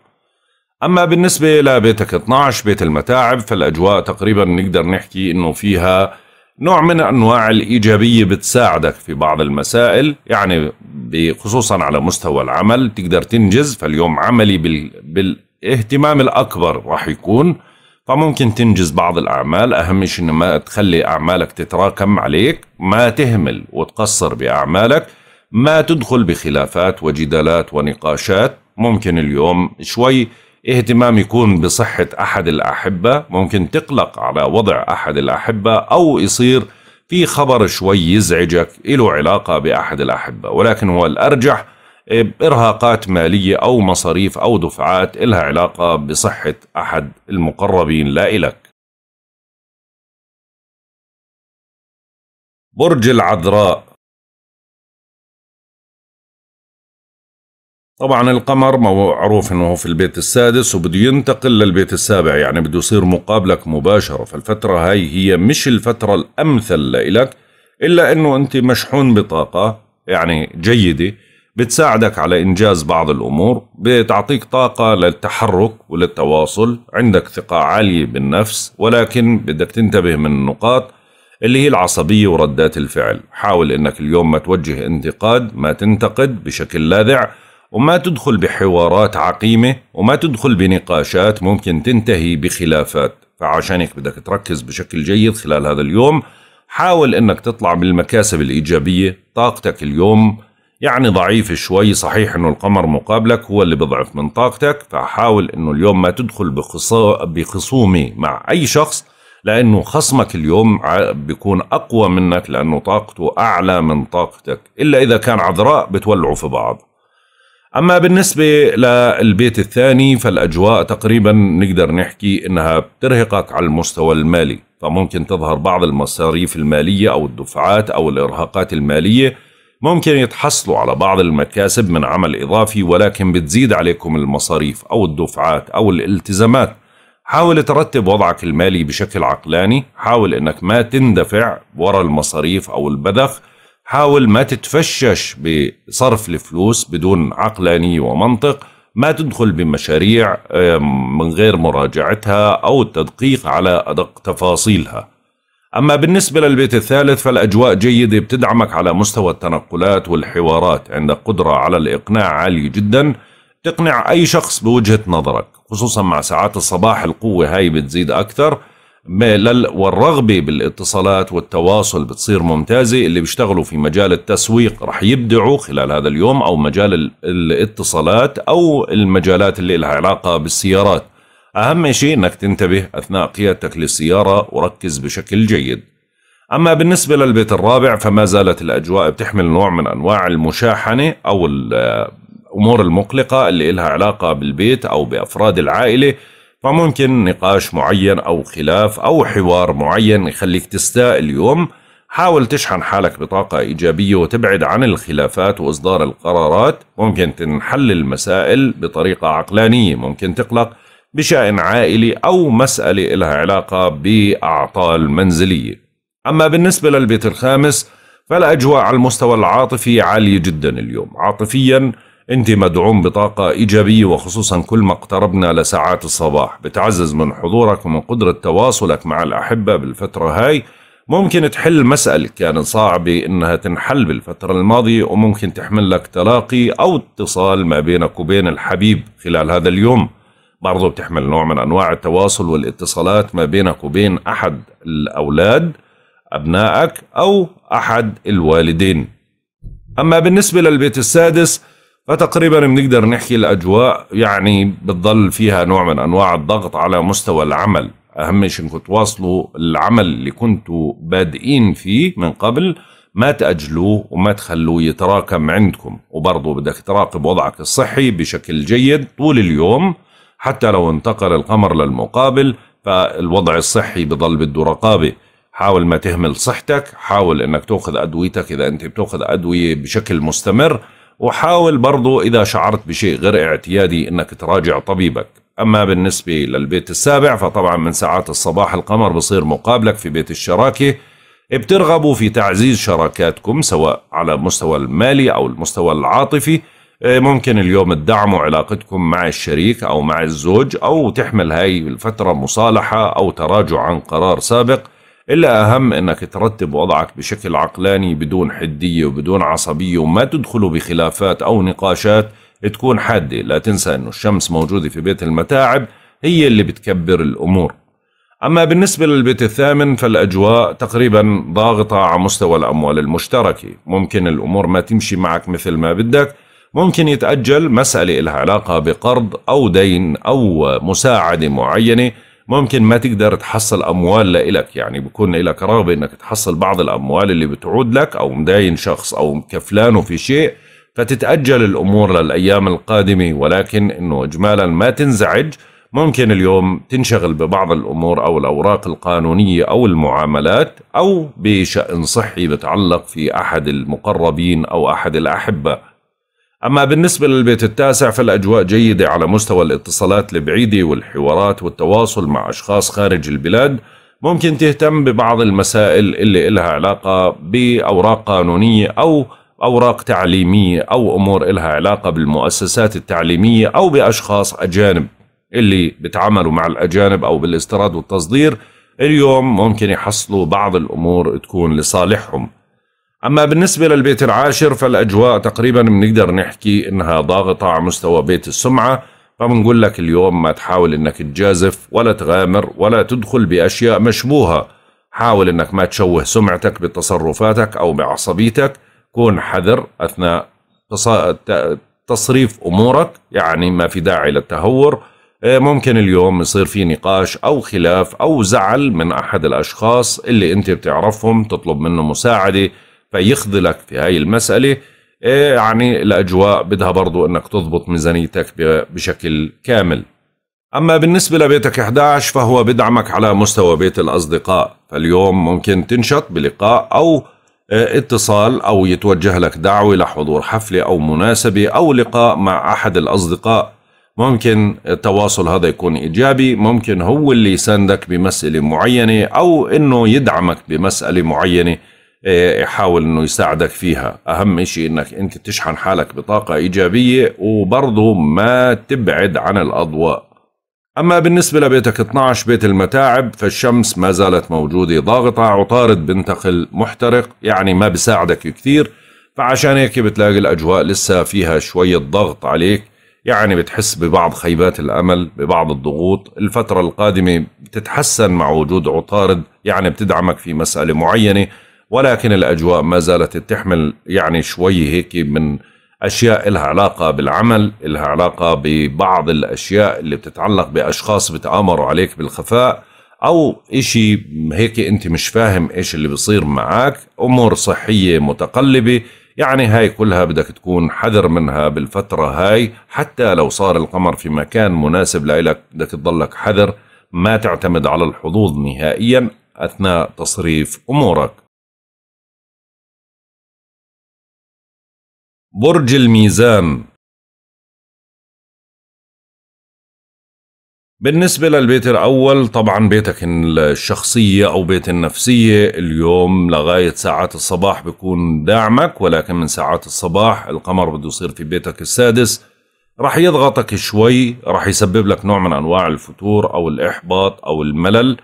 أما بالنسبة لبيتك 12 بيت المتاعب فالأجواء تقريبا نقدر نحكي أنه فيها نوع من أنواع الإيجابية بتساعدك في بعض المسائل يعني خصوصا على مستوى العمل تقدر تنجز فاليوم عملي بال... بالاهتمام الأكبر راح يكون فممكن تنجز بعض الأعمال أهم شيء ما تخلي أعمالك تتراكم عليك ما تهمل وتقصر بأعمالك ما تدخل بخلافات وجدالات ونقاشات ممكن اليوم شوي اهتمام يكون بصحة أحد الأحبة ممكن تقلق على وضع أحد الأحبة أو يصير في خبر شوي يزعجك له علاقة بأحد الأحبة ولكن هو الأرجح إرهاقات مالية أو مصاريف أو
دفعات إلها علاقة بصحة أحد المقربين لا إلك برج العذراء
طبعا القمر معروف انه في البيت السادس وبده ينتقل للبيت السابع يعني بده يصير مقابلك مباشرة فالفترة
هاي هي مش الفترة الأمثل لإلك إلا أنه أنت مشحون بطاقة يعني جيدة بتساعدك على إنجاز بعض الأمور بتعطيك طاقة للتحرك وللتواصل عندك ثقة عالية بالنفس ولكن بدك تنتبه من النقاط اللي هي العصبية وردات الفعل حاول أنك اليوم ما توجه انتقاد ما تنتقد بشكل لاذع وما تدخل بحوارات عقيمة وما تدخل بنقاشات ممكن تنتهي بخلافات فعشان هيك بدك تركز بشكل جيد خلال هذا اليوم حاول انك تطلع بالمكاسب الايجابيه طاقتك اليوم يعني ضعيفة شوي صحيح انه القمر مقابلك هو اللي بضعف من طاقتك فحاول انه اليوم ما تدخل بخصومة مع اي شخص لانه خصمك اليوم بيكون اقوى منك لانه طاقته اعلى من طاقتك الا اذا كان عذراء بتولعوا في بعض أما بالنسبة للبيت الثاني فالأجواء تقريبا نقدر نحكي أنها بترهقك على المستوى المالي فممكن تظهر بعض المصاريف المالية أو الدفعات أو الإرهاقات المالية ممكن يتحصلوا على بعض المكاسب من عمل إضافي ولكن بتزيد عليكم المصاريف أو الدفعات أو الالتزامات حاول ترتب وضعك المالي بشكل عقلاني حاول أنك ما تندفع وراء المصاريف أو البذخ حاول ما تتفشش بصرف الفلوس بدون عقلانية ومنطق ما تدخل بمشاريع من غير مراجعتها أو التدقيق على أدق تفاصيلها أما بالنسبة للبيت الثالث فالأجواء جيدة بتدعمك على مستوى التنقلات والحوارات عندك قدرة على الإقناع عالية جدا تقنع أي شخص بوجهة نظرك خصوصا مع ساعات الصباح القوة هاي بتزيد أكثر والرغبة بالاتصالات والتواصل بتصير ممتازة اللي بيشتغلوا في مجال التسويق رح يبدعوا خلال هذا اليوم أو مجال الاتصالات أو المجالات اللي لها علاقة بالسيارات أهم شيء أنك تنتبه أثناء قيادتك للسيارة وركز بشكل جيد أما بالنسبة للبيت الرابع فما زالت الأجواء بتحمل نوع من أنواع المشاحنة أو الأمور المقلقة اللي لها علاقة بالبيت أو بأفراد العائلة فممكن نقاش معين أو خلاف أو حوار معين يخليك تستاء اليوم حاول تشحن حالك بطاقة إيجابية وتبعد عن الخلافات وإصدار القرارات ممكن تنحل المسائل بطريقة عقلانية ممكن تقلق بشأن عائلي أو مسألة إلها علاقة بأعطال منزلية أما بالنسبة للبيت الخامس فالأجواء على المستوى العاطفي عالية جدا اليوم عاطفيا انت مدعوم بطاقة ايجابية وخصوصا كل ما اقتربنا لساعات الصباح بتعزز من حضورك ومن قدرة تواصلك مع الاحبة بالفترة هاي ممكن تحل مسألة كانت صعبة انها تنحل بالفترة الماضية وممكن تحمل لك تلاقي او اتصال ما بينك وبين الحبيب خلال هذا اليوم برضو بتحمل نوع من انواع التواصل والاتصالات ما بينك وبين احد الاولاد ابنائك او احد الوالدين اما بالنسبة للبيت السادس فتقريبا بنقدر نحكي الاجواء يعني بتضل فيها نوع من انواع الضغط على مستوى العمل اهم شيء انكم تواصلوا العمل اللي كنتوا بادئين فيه من قبل ما تأجلوه وما تخلوه يتراكم عندكم وبرضه بدك تراقب وضعك الصحي بشكل جيد طول اليوم حتى لو انتقل القمر للمقابل فالوضع الصحي بضل بده رقابة حاول ما تهمل صحتك حاول انك تاخذ ادويتك اذا انت بتاخذ ادوية بشكل مستمر وحاول برضو إذا شعرت بشيء غير اعتيادي أنك تراجع طبيبك أما بالنسبة للبيت السابع فطبعا من ساعات الصباح القمر بصير مقابلك في بيت الشراكة بترغبوا في تعزيز شراكاتكم سواء على المستوى المالي أو المستوى العاطفي إيه، ممكن اليوم تدعموا علاقتكم مع الشريك أو مع الزوج أو تحمل هاي الفترة مصالحة أو تراجع عن قرار سابق إلا أهم أنك ترتب وضعك بشكل عقلاني بدون حدية وبدون عصبية وما تدخلوا بخلافات أو نقاشات تكون حادة لا تنسى أنه الشمس موجودة في بيت المتاعب هي اللي بتكبر الأمور أما بالنسبة للبيت الثامن فالأجواء تقريبا ضاغطة على مستوى الأموال المشتركة ممكن الأمور ما تمشي معك مثل ما بدك ممكن يتأجل مسألة لها علاقة بقرض أو دين أو مساعدة معينة ممكن ما تقدر تحصل اموال لإلك يعني بكون لك رغبه انك تحصل بعض الاموال اللي بتعود لك او مداين شخص او مكفلانه في شيء فتتاجل الامور للايام القادمه ولكن انه اجمالا ما تنزعج ممكن اليوم تنشغل ببعض الامور او الاوراق القانونيه او المعاملات او بشان صحي بتعلق في احد المقربين او احد الاحبه أما بالنسبة للبيت التاسع فالأجواء جيدة على مستوى الاتصالات البعيدة والحوارات والتواصل مع أشخاص خارج البلاد ممكن تهتم ببعض المسائل اللي إلها علاقة بأوراق قانونية أو أوراق تعليمية أو أمور إلها علاقة بالمؤسسات التعليمية أو بأشخاص أجانب اللي بتعاملوا مع الأجانب أو بالاستيراد والتصدير اليوم ممكن يحصلوا بعض الأمور تكون لصالحهم أما بالنسبة للبيت العاشر فالأجواء تقريبا بنقدر نحكي إنها ضاغطة على مستوى بيت السمعة فبنقول لك اليوم ما تحاول إنك تجازف ولا تغامر ولا تدخل بأشياء مشبوهة حاول إنك ما تشوه سمعتك بتصرفاتك أو بعصبيتك كون حذر أثناء تصريف أمورك يعني ما في داعي للتهور إيه، ممكن اليوم يصير في نقاش أو خلاف أو زعل من أحد الأشخاص اللي أنت بتعرفهم تطلب منه مساعدة فيخذلك في هاي المسألة إيه، يعني الأجواء بدها برضو أنك تضبط ميزانيتك بشكل كامل أما بالنسبة لبيتك 11 فهو بدعمك على مستوى بيت الأصدقاء فاليوم ممكن تنشط بلقاء أو إيه، اتصال أو يتوجه لك دعوة لحضور حفلة أو مناسبة أو لقاء مع أحد الأصدقاء ممكن التواصل هذا يكون إيجابي ممكن هو اللي يساندك بمسألة معينة أو أنه يدعمك بمسألة معينة إيه، يحاول انه يساعدك فيها اهم شيء انك انت تشحن حالك بطاقة ايجابية وبرضه ما تبعد عن الاضواء اما بالنسبة لبيتك 12 بيت المتاعب فالشمس ما زالت موجودة ضاغطة عطارد بنتقل محترق يعني ما بساعدك كثير فعشان هيك بتلاقي الاجواء لسه فيها شوية ضغط عليك يعني بتحس ببعض خيبات الامل ببعض الضغوط الفترة القادمة بتتحسن مع وجود عطارد يعني بتدعمك في مسألة معينة ولكن الأجواء ما زالت تحمل يعني شوي هيك من أشياء لها علاقة بالعمل لها علاقة ببعض الأشياء اللي بتتعلق بأشخاص بتآمروا عليك بالخفاء أو إشي هيك أنت مش فاهم إيش اللي بيصير معك أمور صحية متقلبة يعني هاي كلها بدك تكون حذر منها بالفترة هاي حتى لو صار القمر في مكان
مناسب لإلك بدك تضلك حذر ما تعتمد على الحظوظ نهائيا أثناء تصريف أمورك برج الميزان بالنسبة للبيت الأول طبعا بيتك الشخصية أو
بيت النفسية اليوم لغاية ساعات الصباح بيكون داعمك ولكن من ساعات الصباح القمر بده يصير في بيتك السادس رح يضغطك شوي رح يسبب لك نوع من أنواع الفتور أو الإحباط أو الملل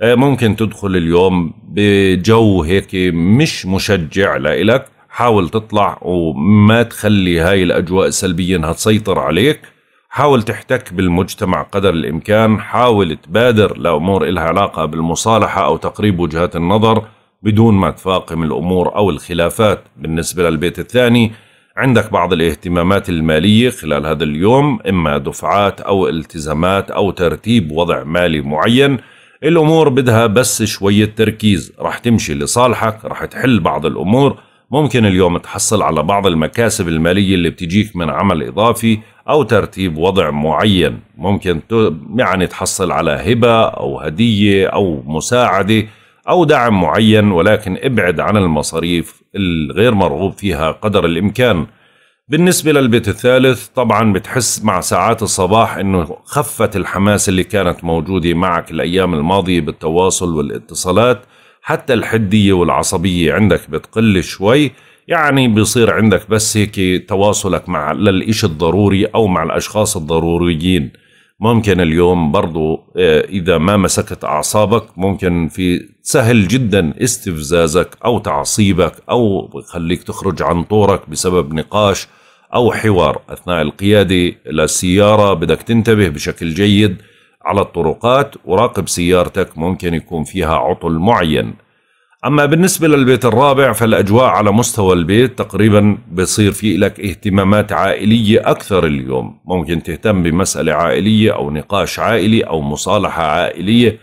آه، ممكن تدخل اليوم بجو هيك مش مشجع لإلك حاول تطلع وما تخلي هاي الأجواء السلبية أنها تسيطر عليك حاول تحتك بالمجتمع قدر الإمكان حاول تبادر لأمور إلها علاقة بالمصالحة أو تقريب وجهات النظر بدون ما تفاقم الأمور أو الخلافات بالنسبة للبيت الثاني عندك بعض الاهتمامات المالية خلال هذا اليوم إما دفعات أو التزامات أو ترتيب وضع مالي معين الأمور بدها بس شوية تركيز رح تمشي لصالحك رح تحل بعض الأمور ممكن اليوم تحصل على بعض المكاسب المالية اللي بتجيك من عمل إضافي أو ترتيب وضع معين ممكن يعني تحصل على هبة أو هدية أو مساعدة أو دعم معين ولكن ابعد عن المصاريف الغير مرغوب فيها قدر الإمكان بالنسبة للبيت الثالث طبعا بتحس مع ساعات الصباح انه خفت الحماس اللي كانت موجودة معك الايام الماضية بالتواصل والاتصالات حتى الحدية والعصبية عندك بتقل شوي يعني بيصير عندك بس هيك تواصلك مع للإشي الضروري أو مع الأشخاص الضروريين ممكن اليوم برضو آه، إذا ما مسكت أعصابك ممكن في سهل جدا استفزازك أو تعصيبك أو خليك تخرج عن طورك بسبب نقاش أو حوار أثناء القيادة للسيارة بدك تنتبه بشكل جيد على الطرقات وراقب سيارتك ممكن يكون فيها عطل معين أما بالنسبة للبيت الرابع فالأجواء على مستوى البيت تقريبا بصير في لك اهتمامات عائلية أكثر اليوم ممكن تهتم بمسألة عائلية أو نقاش عائلي أو مصالحة عائلية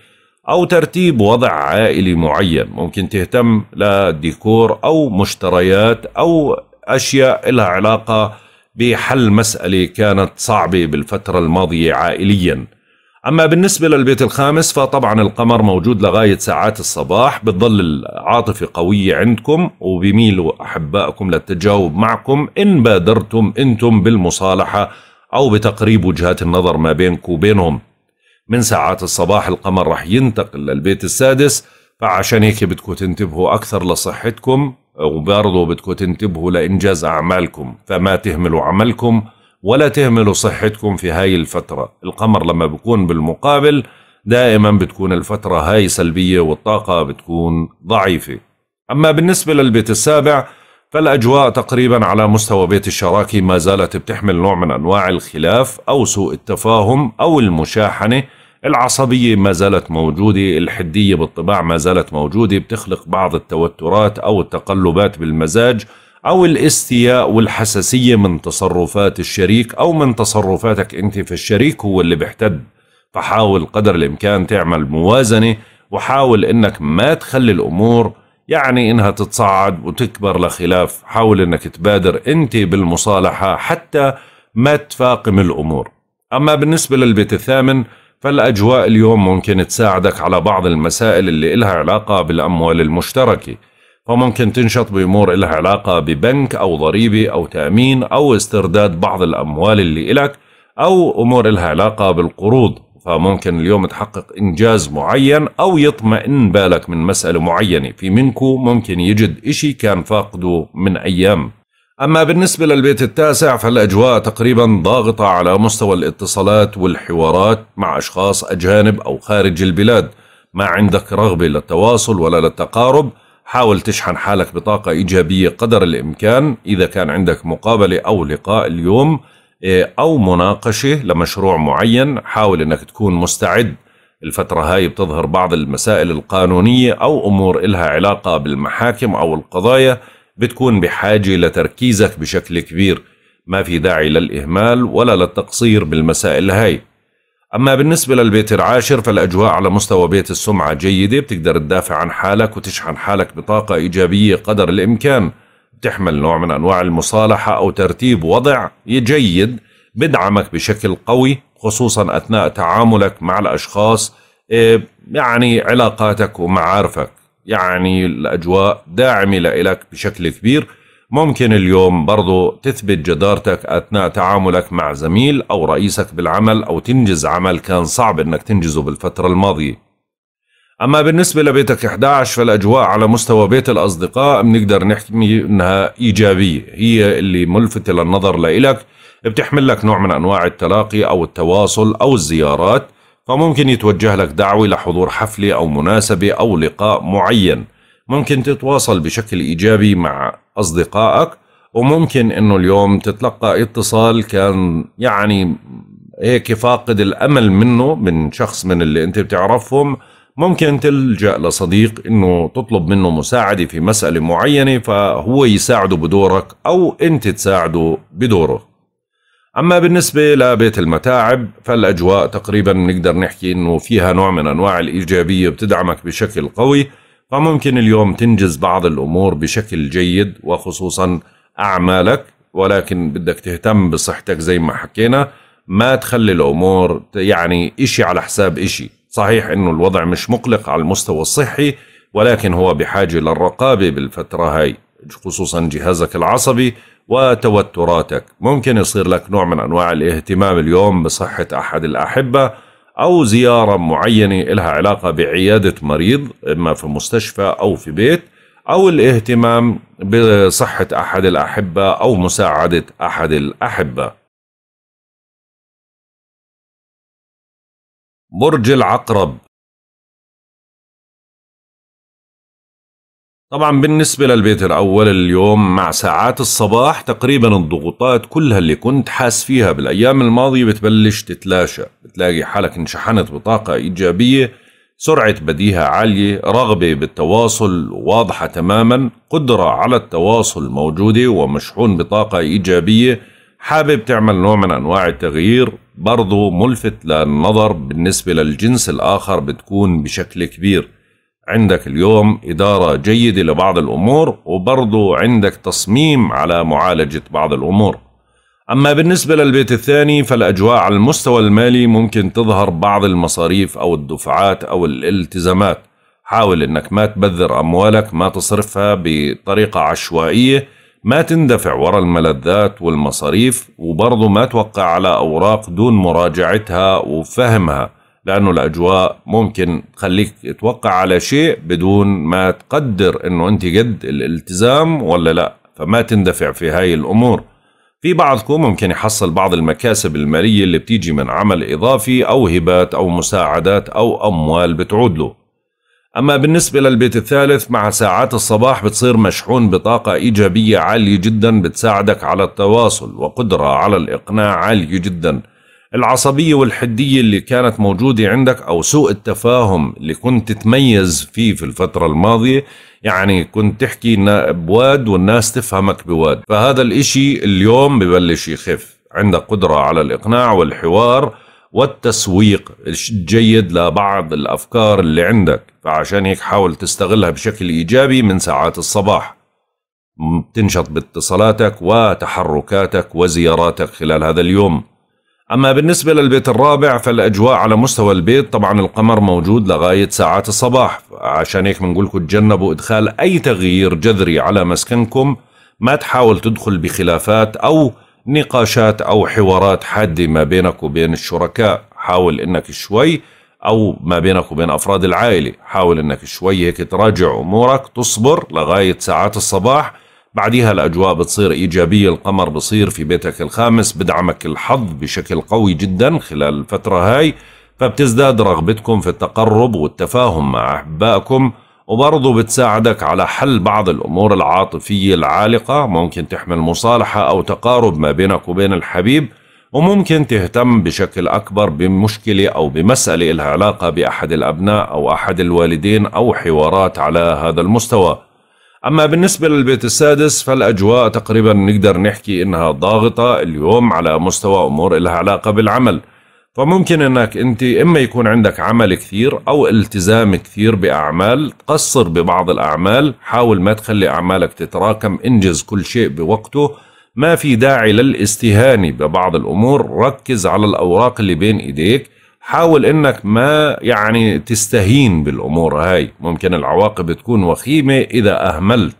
أو ترتيب وضع عائلي معين ممكن تهتم لديكور أو مشتريات أو أشياء لها علاقة بحل مسألة كانت صعبة بالفترة الماضية عائلياً أما بالنسبة للبيت الخامس فطبعا القمر موجود لغاية ساعات الصباح بتظل العاطفة قوية عندكم وبميلوا أحبائكم للتجاوب معكم إن بادرتم أنتم بالمصالحة أو بتقريب وجهات النظر ما بينكم وبينهم من ساعات الصباح القمر رح ينتقل للبيت السادس فعشان هيك بدكم تنتبهوا أكثر لصحتكم وبرضه بدكم تنتبهوا لإنجاز أعمالكم فما تهملوا عملكم ولا تهملوا صحتكم في هاي الفترة القمر لما بيكون بالمقابل دائما بتكون الفترة هاي سلبية والطاقة بتكون ضعيفة أما بالنسبة للبيت السابع فالأجواء تقريبا على مستوى بيت الشراكي ما زالت بتحمل نوع من أنواع الخلاف أو سوء التفاهم أو المشاحنة العصبية ما زالت موجودة الحدية بالطباع ما زالت موجودة بتخلق بعض التوترات أو التقلبات بالمزاج أو الاستياء والحساسية من تصرفات الشريك أو من تصرفاتك أنت في الشريك هو اللي بيحتد فحاول قدر الإمكان تعمل موازنة وحاول أنك ما تخلي الأمور يعني أنها تتصعد وتكبر لخلاف حاول أنك تبادر أنت بالمصالحة حتى ما تفاقم الأمور أما بالنسبة للبيت الثامن فالأجواء اليوم ممكن تساعدك على بعض المسائل اللي إلها علاقة بالأموال المشتركة فممكن تنشط بأمور إلها علاقة ببنك أو ضريبة أو تأمين أو استرداد بعض الأموال اللي إلك أو أمور إلها علاقة بالقروض فممكن اليوم تحقق إنجاز معين أو يطمئن بالك من مسألة معينة في منكو ممكن يجد إشي كان فاقده من أيام أما بالنسبة للبيت التاسع فالأجواء تقريبا ضاغطة على مستوى الاتصالات والحوارات مع أشخاص أجانب أو خارج البلاد ما عندك رغبة للتواصل ولا للتقارب حاول تشحن حالك بطاقة إيجابية قدر الإمكان إذا كان عندك مقابلة أو لقاء اليوم إيه، أو مناقشة لمشروع معين حاول أنك تكون مستعد الفترة هاي بتظهر بعض المسائل القانونية أو أمور إلها علاقة بالمحاكم أو القضايا بتكون بحاجة لتركيزك بشكل كبير ما في داعي للإهمال ولا للتقصير بالمسائل هاي أما بالنسبة للبيت العاشر فالأجواء على مستوى بيت السمعة جيدة بتقدر تدافع عن حالك وتشحن حالك بطاقة إيجابية قدر الإمكان بتحمل نوع من أنواع المصالحة أو ترتيب وضع جيد بدعمك بشكل قوي خصوصا أثناء تعاملك مع الأشخاص إيه، يعني علاقاتك ومعارفك يعني الأجواء داعمة لك بشكل كبير ممكن اليوم برضو تثبت جدارتك أثناء تعاملك مع زميل أو رئيسك بالعمل أو تنجز عمل كان صعب أنك تنجزه بالفترة الماضية أما بالنسبة لبيتك 11 فالأجواء على مستوى بيت الأصدقاء بنقدر نحكي إنها إيجابية هي اللي ملفتة للنظر لإلك بتحمل لك نوع من أنواع التلاقي أو التواصل أو الزيارات فممكن يتوجه لك دعوة لحضور حفلة أو مناسبة أو لقاء معين ممكن تتواصل بشكل إيجابي مع أصدقائك وممكن إنه اليوم تتلقى اتصال كان يعني هيك فاقد الأمل منه من شخص من اللي أنت بتعرفهم ممكن تلجأ لصديق إنه تطلب منه مساعدة في مسألة معينة فهو يساعده بدورك أو أنت تساعده بدوره أما بالنسبة لبيت المتاعب فالأجواء تقريبا نقدر نحكي أنه فيها نوع من أنواع الإيجابية بتدعمك بشكل قوي فممكن اليوم تنجز بعض الأمور بشكل جيد وخصوصا أعمالك ولكن بدك تهتم بصحتك زي ما حكينا ما تخلي الأمور يعني إشي على حساب إشي صحيح أنه الوضع مش مقلق على المستوى الصحي ولكن هو بحاجة للرقابة بالفترة هاي خصوصا جهازك العصبي وتوتراتك ممكن يصير لك نوع من أنواع الاهتمام اليوم بصحة أحد الأحبة أو زيارة معينة لها علاقة بعيادة مريض إما في مستشفى أو في بيت أو الاهتمام بصحة أحد الأحبة أو
مساعدة أحد الأحبة. برج العقرب طبعا بالنسبة للبيت الأول اليوم مع ساعات الصباح
تقريبا الضغوطات كلها اللي كنت حاس فيها بالأيام الماضية بتبلش تتلاشى بتلاقي حالك انشحنت بطاقة إيجابية سرعة بديهة عالية رغبة بالتواصل واضحة تماما قدرة على التواصل موجودة ومشحون بطاقة إيجابية حابب تعمل نوع من أنواع التغيير برضو ملفت للنظر بالنسبة للجنس الآخر بتكون بشكل كبير عندك اليوم إدارة جيدة لبعض الأمور وبرضو عندك تصميم على معالجة بعض الأمور أما بالنسبة للبيت الثاني فالأجواء على المستوى المالي ممكن تظهر بعض المصاريف أو الدفعات أو الالتزامات حاول أنك ما تبذر أموالك ما تصرفها بطريقة عشوائية ما تندفع وراء الملذات والمصاريف وبرضو ما توقع على أوراق دون مراجعتها وفهمها لانه الاجواء ممكن تخليك توقع على شيء بدون ما تقدر انه انت قد الالتزام ولا لا فما تندفع في هاي الامور في بعضكم ممكن يحصل بعض المكاسب المالية اللي بتيجي من عمل إضافي أو هبات أو مساعدات أو أموال بتعود له أما بالنسبة للبيت الثالث مع ساعات الصباح بتصير مشحون بطاقة إيجابية عالية جدا بتساعدك على التواصل وقدرة على الإقناع عالية جدا العصبية والحدية اللي كانت موجودة عندك أو سوء التفاهم اللي كنت تتميز فيه في الفترة الماضية يعني كنت تحكي بواد والناس تفهمك بواد فهذا الإشي اليوم ببلش يخف عندك قدرة على الإقناع والحوار والتسويق الجيد لبعض الأفكار اللي عندك فعشان هيك حاول تستغلها بشكل إيجابي من ساعات الصباح تنشط باتصالاتك وتحركاتك وزياراتك خلال هذا اليوم أما بالنسبة للبيت الرابع فالأجواء على مستوى البيت طبعا القمر موجود لغاية ساعات الصباح عشان هيك بنقولكم تجنبوا إدخال أي تغيير جذري على مسكنكم ما تحاول تدخل بخلافات أو نقاشات أو حوارات حادة ما بينك وبين الشركاء حاول إنك شوي أو ما بينك وبين أفراد العائلة حاول إنك شوي هيك تراجع أمورك تصبر لغاية ساعات الصباح بعديها الأجواء بتصير إيجابية القمر بصير في بيتك الخامس بدعمك الحظ بشكل قوي جدا خلال الفترة هاي فبتزداد رغبتكم في التقرب والتفاهم مع أحبائكم وبرضه بتساعدك على حل بعض الأمور العاطفية العالقة ممكن تحمل مصالحة أو تقارب ما بينك وبين الحبيب وممكن تهتم بشكل أكبر بمشكلة أو بمسألة لها علاقة بأحد الأبناء أو أحد الوالدين أو حوارات على هذا المستوى أما بالنسبة للبيت السادس فالأجواء تقريبا نقدر نحكي إنها ضاغطة اليوم على مستوى أمور إلها علاقة بالعمل فممكن إنك أنت إما يكون عندك عمل كثير أو التزام كثير بأعمال تقصر ببعض الأعمال حاول ما تخلي أعمالك تتراكم انجز كل شيء بوقته ما في داعي للاستهانة ببعض الأمور ركز على الأوراق اللي بين إيديك حاول انك ما يعني تستهين بالامور هاي ممكن العواقب تكون وخيمه اذا اهملت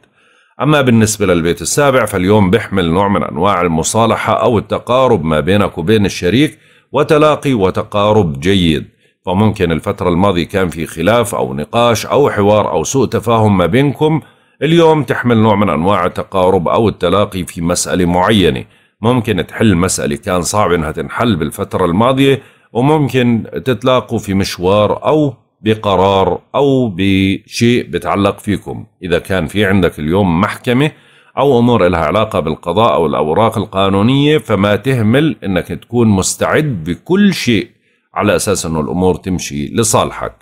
اما بالنسبه للبيت السابع فاليوم بيحمل نوع من انواع المصالحه او التقارب ما بينك وبين الشريك وتلاقي وتقارب جيد فممكن الفتره الماضيه كان في خلاف او نقاش او حوار او سوء تفاهم ما بينكم اليوم تحمل نوع من انواع التقارب او التلاقي في مساله معينه ممكن تحل مساله كان صعب انها تنحل بالفتره الماضيه وممكن تتلاقوا في مشوار أو بقرار أو بشيء بتعلق فيكم إذا كان في عندك اليوم محكمة أو أمور لها علاقة بالقضاء أو الأوراق القانونية فما تهمل أنك تكون مستعد بكل شيء على أساس أنه الأمور تمشي لصالحك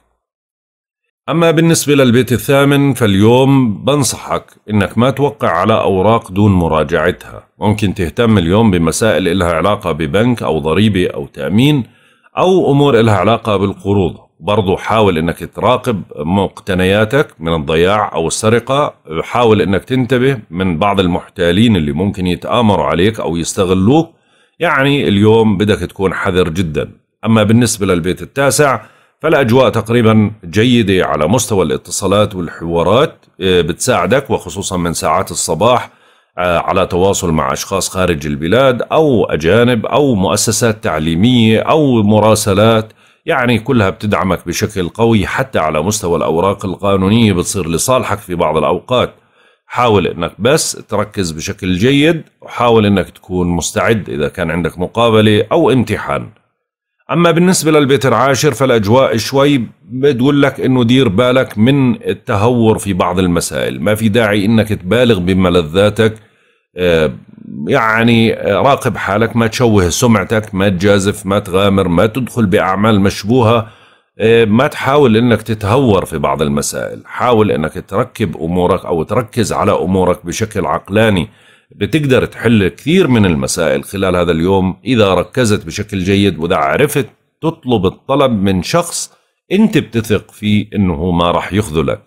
أما بالنسبة للبيت الثامن فاليوم بنصحك إنك ما توقع على أوراق دون مراجعتها ممكن تهتم اليوم بمسائل لها علاقة ببنك أو ضريبة أو تأمين او امور لها علاقه بالقروض برضو حاول انك تراقب مقتنياتك من الضياع او السرقه حاول انك تنتبه من بعض المحتالين اللي ممكن يتامروا عليك او يستغلوك يعني اليوم بدك تكون حذر جدا اما بالنسبه للبيت التاسع فالاجواء تقريبا جيده على مستوى الاتصالات والحوارات آه، بتساعدك وخصوصا من ساعات الصباح آه، على تواصل مع أشخاص خارج البلاد أو أجانب أو مؤسسات تعليمية أو مراسلات يعني كلها بتدعمك بشكل قوي حتى على مستوى الأوراق القانونية بتصير لصالحك في بعض الأوقات حاول انك بس تركز بشكل جيد وحاول انك تكون مستعد اذا كان عندك مقابله او امتحان اما بالنسبه للبيت العاشر فالاجواء شوي بتقول لك انه دير بالك من التهور في بعض المسائل ما في داعي انك تبالغ بملذاتك آه، يعني آه، راقب حالك ما تشوه سمعتك ما تجازف ما تغامر ما تدخل باعمال مشبوهه آه، ما تحاول انك تتهور في بعض المسائل حاول انك تركب امورك او تركز على امورك بشكل عقلاني بتقدر تحل كثير من المسائل خلال هذا اليوم إذا ركزت بشكل جيد وإذا عرفت تطلب الطلب من شخص أنت بتثق فيه أنه ما راح يخذلك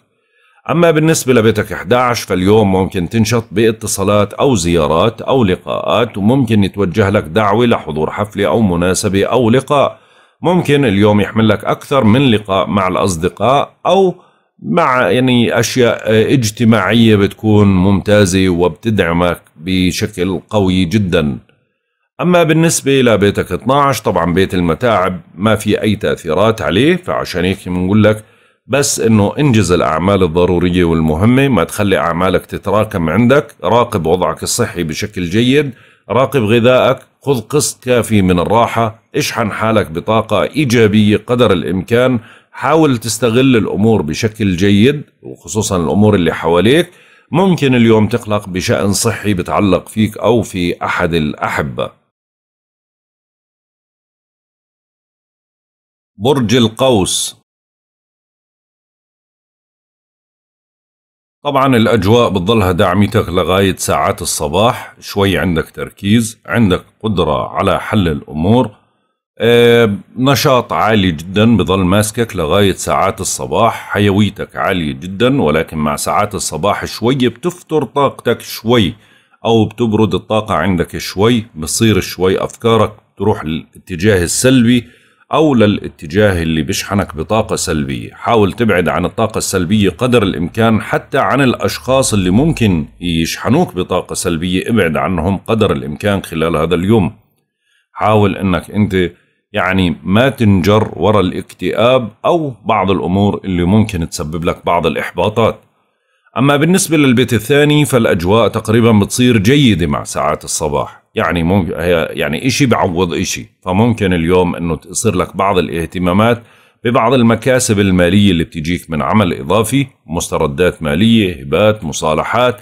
أما بالنسبة لبيتك 11 فاليوم ممكن تنشط باتصالات أو زيارات أو لقاءات وممكن يتوجه لك دعوة لحضور حفلة أو مناسبة أو لقاء ممكن اليوم يحمل لك أكثر من لقاء مع الأصدقاء أو مع يعني اشياء اجتماعيه بتكون ممتازه وبتدعمك بشكل قوي جدا. اما بالنسبه لبيتك 12 طبعا بيت المتاعب ما في اي تاثيرات عليه فعشان هيك بنقول لك بس انه انجز الاعمال الضروريه والمهمه ما تخلي اعمالك تتراكم عندك راقب وضعك الصحي بشكل جيد راقب غذائك خذ قسط كافي من الراحه اشحن حالك بطاقه ايجابيه قدر الامكان حاول تستغل الامور بشكل جيد وخصوصا
الامور اللي حواليك ممكن اليوم تقلق بشان صحي بتعلق فيك او في احد الاحبه برج القوس طبعا الأجواء بتضلها دعمتك لغاية ساعات الصباح شوي
عندك تركيز عندك قدرة على حل الأمور آه، نشاط عالي جدا بضل ماسكك لغاية ساعات الصباح حيويتك عالية جدا ولكن مع ساعات الصباح شوي بتفطر طاقتك شوي أو بتبرد الطاقة عندك شوي بصير شوي أفكارك تروح للاتجاه السلبي أو للاتجاه اللي بيشحنك بطاقة سلبية حاول تبعد عن الطاقة السلبية قدر الإمكان حتى عن الأشخاص اللي ممكن يشحنوك بطاقة سلبية ابعد عنهم قدر الإمكان خلال هذا اليوم حاول أنك أنت يعني ما تنجر وراء الاكتئاب أو بعض الأمور اللي ممكن تسبب لك بعض الإحباطات أما بالنسبة للبيت الثاني فالأجواء تقريبا بتصير جيدة مع ساعات الصباح يعني ممكن يعني إشي بعوض إشي فممكن اليوم أنه تصير لك بعض الاهتمامات ببعض المكاسب المالية اللي بتجيك من عمل إضافي مستردات مالية هبات مصالحات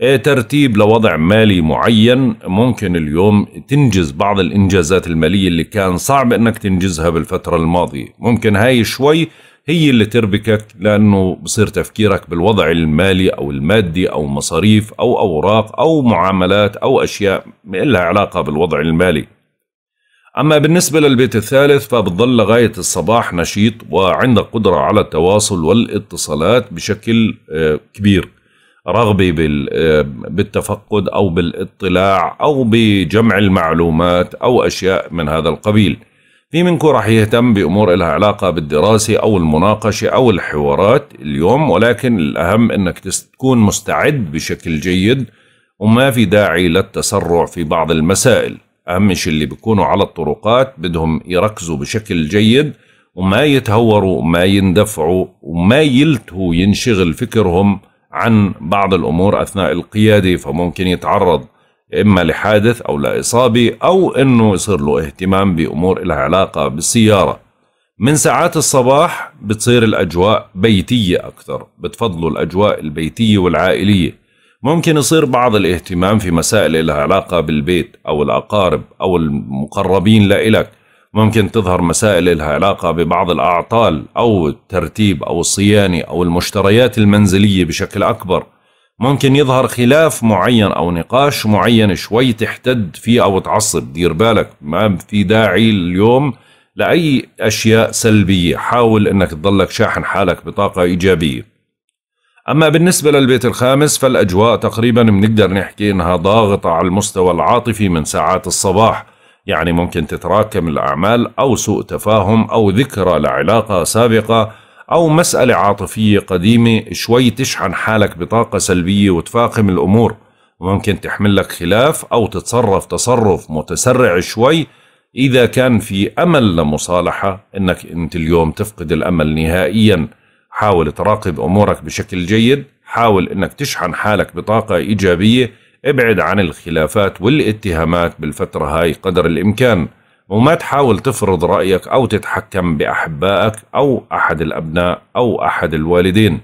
إيه ترتيب لوضع مالي معين ممكن اليوم تنجز بعض الإنجازات المالية اللي كان صعب أنك تنجزها بالفترة الماضية ممكن هاي شوي هي اللي تربكك لأنه بصير تفكيرك بالوضع المالي أو المادي أو مصاريف أو أوراق أو معاملات أو أشياء لها علاقة بالوضع المالي أما بالنسبة للبيت الثالث فبتضل لغاية الصباح نشيط وعندك قدرة على التواصل والاتصالات بشكل آه، كبير رغبه آه، بالتفقد او بالاطلاع او بجمع المعلومات او اشياء من هذا القبيل. في منكم راح يهتم بامور لها علاقه بالدراسه او المناقشه او الحوارات اليوم ولكن الاهم انك تكون مستعد بشكل جيد وما في داعي للتسرع في بعض المسائل. اهم شيء اللي بيكونوا على الطرقات بدهم يركزوا بشكل جيد وما يتهوروا وما يندفعوا وما يلتهوا ينشغل فكرهم عن بعض الأمور أثناء القيادة فممكن يتعرض إما لحادث أو لإصابة أو أنه يصير له اهتمام بأمور لها علاقة بالسيارة من ساعات الصباح بتصير الأجواء بيتية أكثر بتفضلوا الأجواء البيتية والعائلية ممكن يصير بعض الاهتمام في مسائل لها علاقة بالبيت أو الأقارب أو المقربين لإلك ممكن تظهر مسائل لها علاقة ببعض الأعطال أو الترتيب أو الصيانة أو المشتريات المنزلية بشكل أكبر ممكن يظهر خلاف معين أو نقاش معين شوي تحتد فيه أو تعصب دير بالك ما في داعي اليوم لأي أشياء سلبية حاول أنك تضلك شاحن حالك بطاقة إيجابية أما بالنسبة للبيت الخامس فالأجواء تقريبا بنقدر نحكي أنها ضاغطة على المستوى العاطفي من ساعات الصباح يعني ممكن تتراكم الأعمال أو سوء تفاهم أو ذكرى لعلاقة سابقة أو مسألة عاطفية قديمة شوي تشحن حالك بطاقة سلبية وتفاقم الأمور ممكن تحمل لك خلاف أو تتصرف تصرف متسرع شوي إذا كان في أمل لمصالحة أنك أنت اليوم تفقد الأمل نهائيا حاول تراقب أمورك بشكل جيد حاول أنك تشحن حالك بطاقة إيجابية ابعد عن الخلافات والاتهامات بالفترة هاي قدر الإمكان وما تحاول تفرض رأيك أو تتحكم بأحبائك أو أحد الأبناء أو أحد الوالدين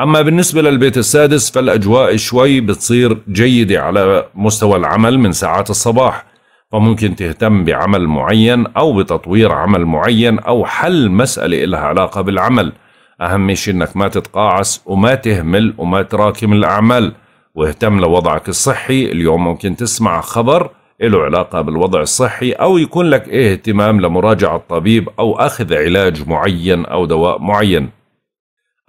أما بالنسبة للبيت السادس فالأجواء شوي بتصير جيدة على مستوى العمل من ساعات الصباح فممكن تهتم بعمل معين أو بتطوير عمل معين أو حل مسألة إلها علاقة بالعمل أهم شيء إنك ما تتقاعس وما تهمل وما تراكم الأعمال واهتم لوضعك الصحي اليوم ممكن تسمع خبر له علاقة بالوضع الصحي أو يكون لك اهتمام لمراجعة طبيب أو أخذ علاج معين أو دواء معين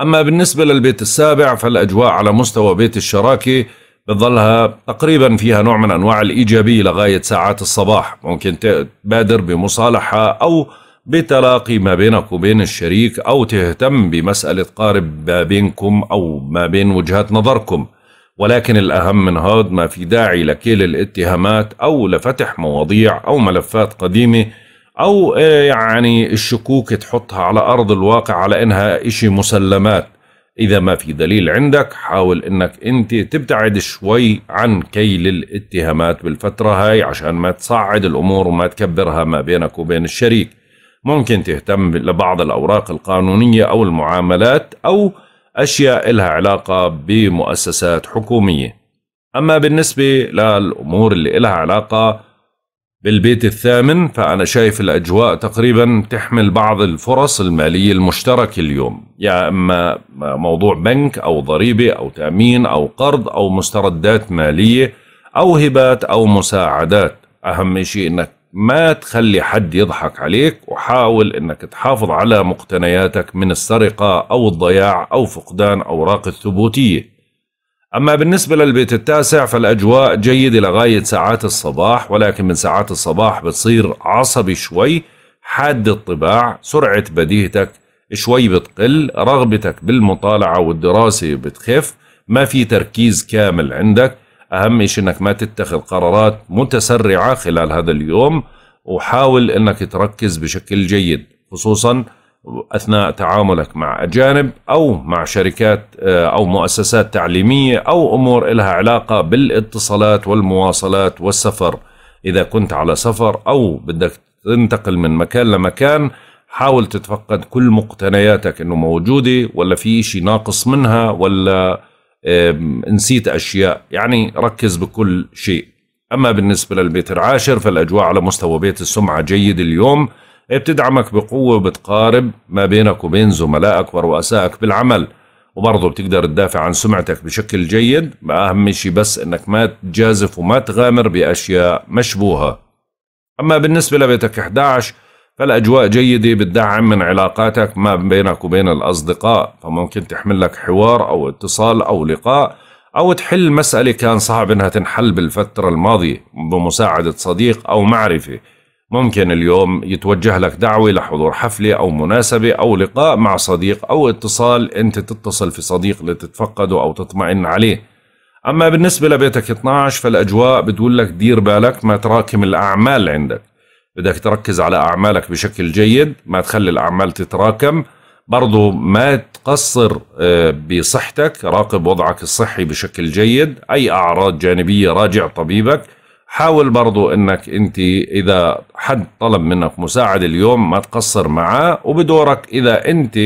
أما بالنسبة للبيت السابع فالأجواء على مستوى بيت الشراكة بتظلها تقريبا فيها نوع من أنواع الإيجابية لغاية ساعات الصباح ممكن تبادر بمصالحة أو بتلاقي ما بينك وبين الشريك أو تهتم بمسألة قارب ما بينكم أو ما بين وجهات نظركم ولكن الأهم من هذا ما في داعي لكيل الاتهامات أو لفتح مواضيع أو ملفات قديمة أو آه، يعني الشكوك تحطها على أرض الواقع على إنها إشي مسلمات إذا ما في دليل عندك حاول إنك أنت تبتعد شوي عن كيل الاتهامات بالفترة هاي عشان ما تصعد الأمور وما تكبرها ما بينك وبين الشريك ممكن تهتم لبعض الأوراق القانونية أو المعاملات أو أشياء إلها علاقة بمؤسسات حكومية أما بالنسبة للأمور اللي إلها علاقة بالبيت الثامن فأنا شايف الأجواء تقريبا تحمل بعض الفرص المالية المشتركة اليوم يا يعني أما موضوع بنك أو ضريبة أو تأمين أو قرض أو مستردات مالية أو هبات أو مساعدات أهم شيء أنك ما تخلي حد يضحك عليك وحاول انك تحافظ على مقتنياتك من السرقة او الضياع او فقدان اوراق الثبوتية أما بالنسبة للبيت التاسع فالأجواء جيدة لغاية ساعات الصباح ولكن من ساعات الصباح بتصير عصبي شوي حاد الطباع سرعة بديهتك شوي بتقل رغبتك بالمطالعة والدراسة بتخف ما في تركيز كامل عندك اهم شيء انك ما تتخذ قرارات متسرعه خلال هذا اليوم وحاول انك تركز بشكل جيد خصوصا اثناء تعاملك مع اجانب او مع شركات آه، او مؤسسات تعليميه او امور لها علاقه بالاتصالات والمواصلات والسفر اذا كنت على سفر او بدك تنتقل من مكان لمكان حاول تتفقد كل مقتنياتك انه موجوده ولا في شيء ناقص منها ولا نسيت أشياء يعني ركز بكل شيء أما بالنسبة للبيت العاشر فالأجواء على مستوى بيت السمعة جيد اليوم بتدعمك بقوة وبتقارب ما بينك وبين زملائك ورؤسائك بالعمل وبرضه بتقدر تدافع عن سمعتك بشكل جيد أهم شيء بس أنك ما تجازف وما تغامر بأشياء مشبوهة أما بالنسبة لبيتك 11 فالأجواء جيدة بتدعم من علاقاتك ما بينك وبين الأصدقاء فممكن تحمل لك حوار أو اتصال أو لقاء أو تحل مسألة كان صعب إنها تنحل بالفترة الماضية بمساعدة صديق أو معرفة ممكن اليوم يتوجه لك دعوة لحضور حفلة أو مناسبة أو لقاء مع صديق أو اتصال أنت تتصل في صديق لتتفقده أو تطمئن عليه أما بالنسبة لبيتك 12 فالأجواء بتقول لك دير بالك ما تراكم الأعمال عندك بدك تركز على أعمالك بشكل جيد ما تخلي الأعمال تتراكم برضو ما تقصر آه، بصحتك راقب وضعك الصحي بشكل جيد أي أعراض جانبية راجع طبيبك حاول برضو أنك أنت إذا حد طلب منك مساعدة اليوم ما تقصر معاه وبدورك إذا أنت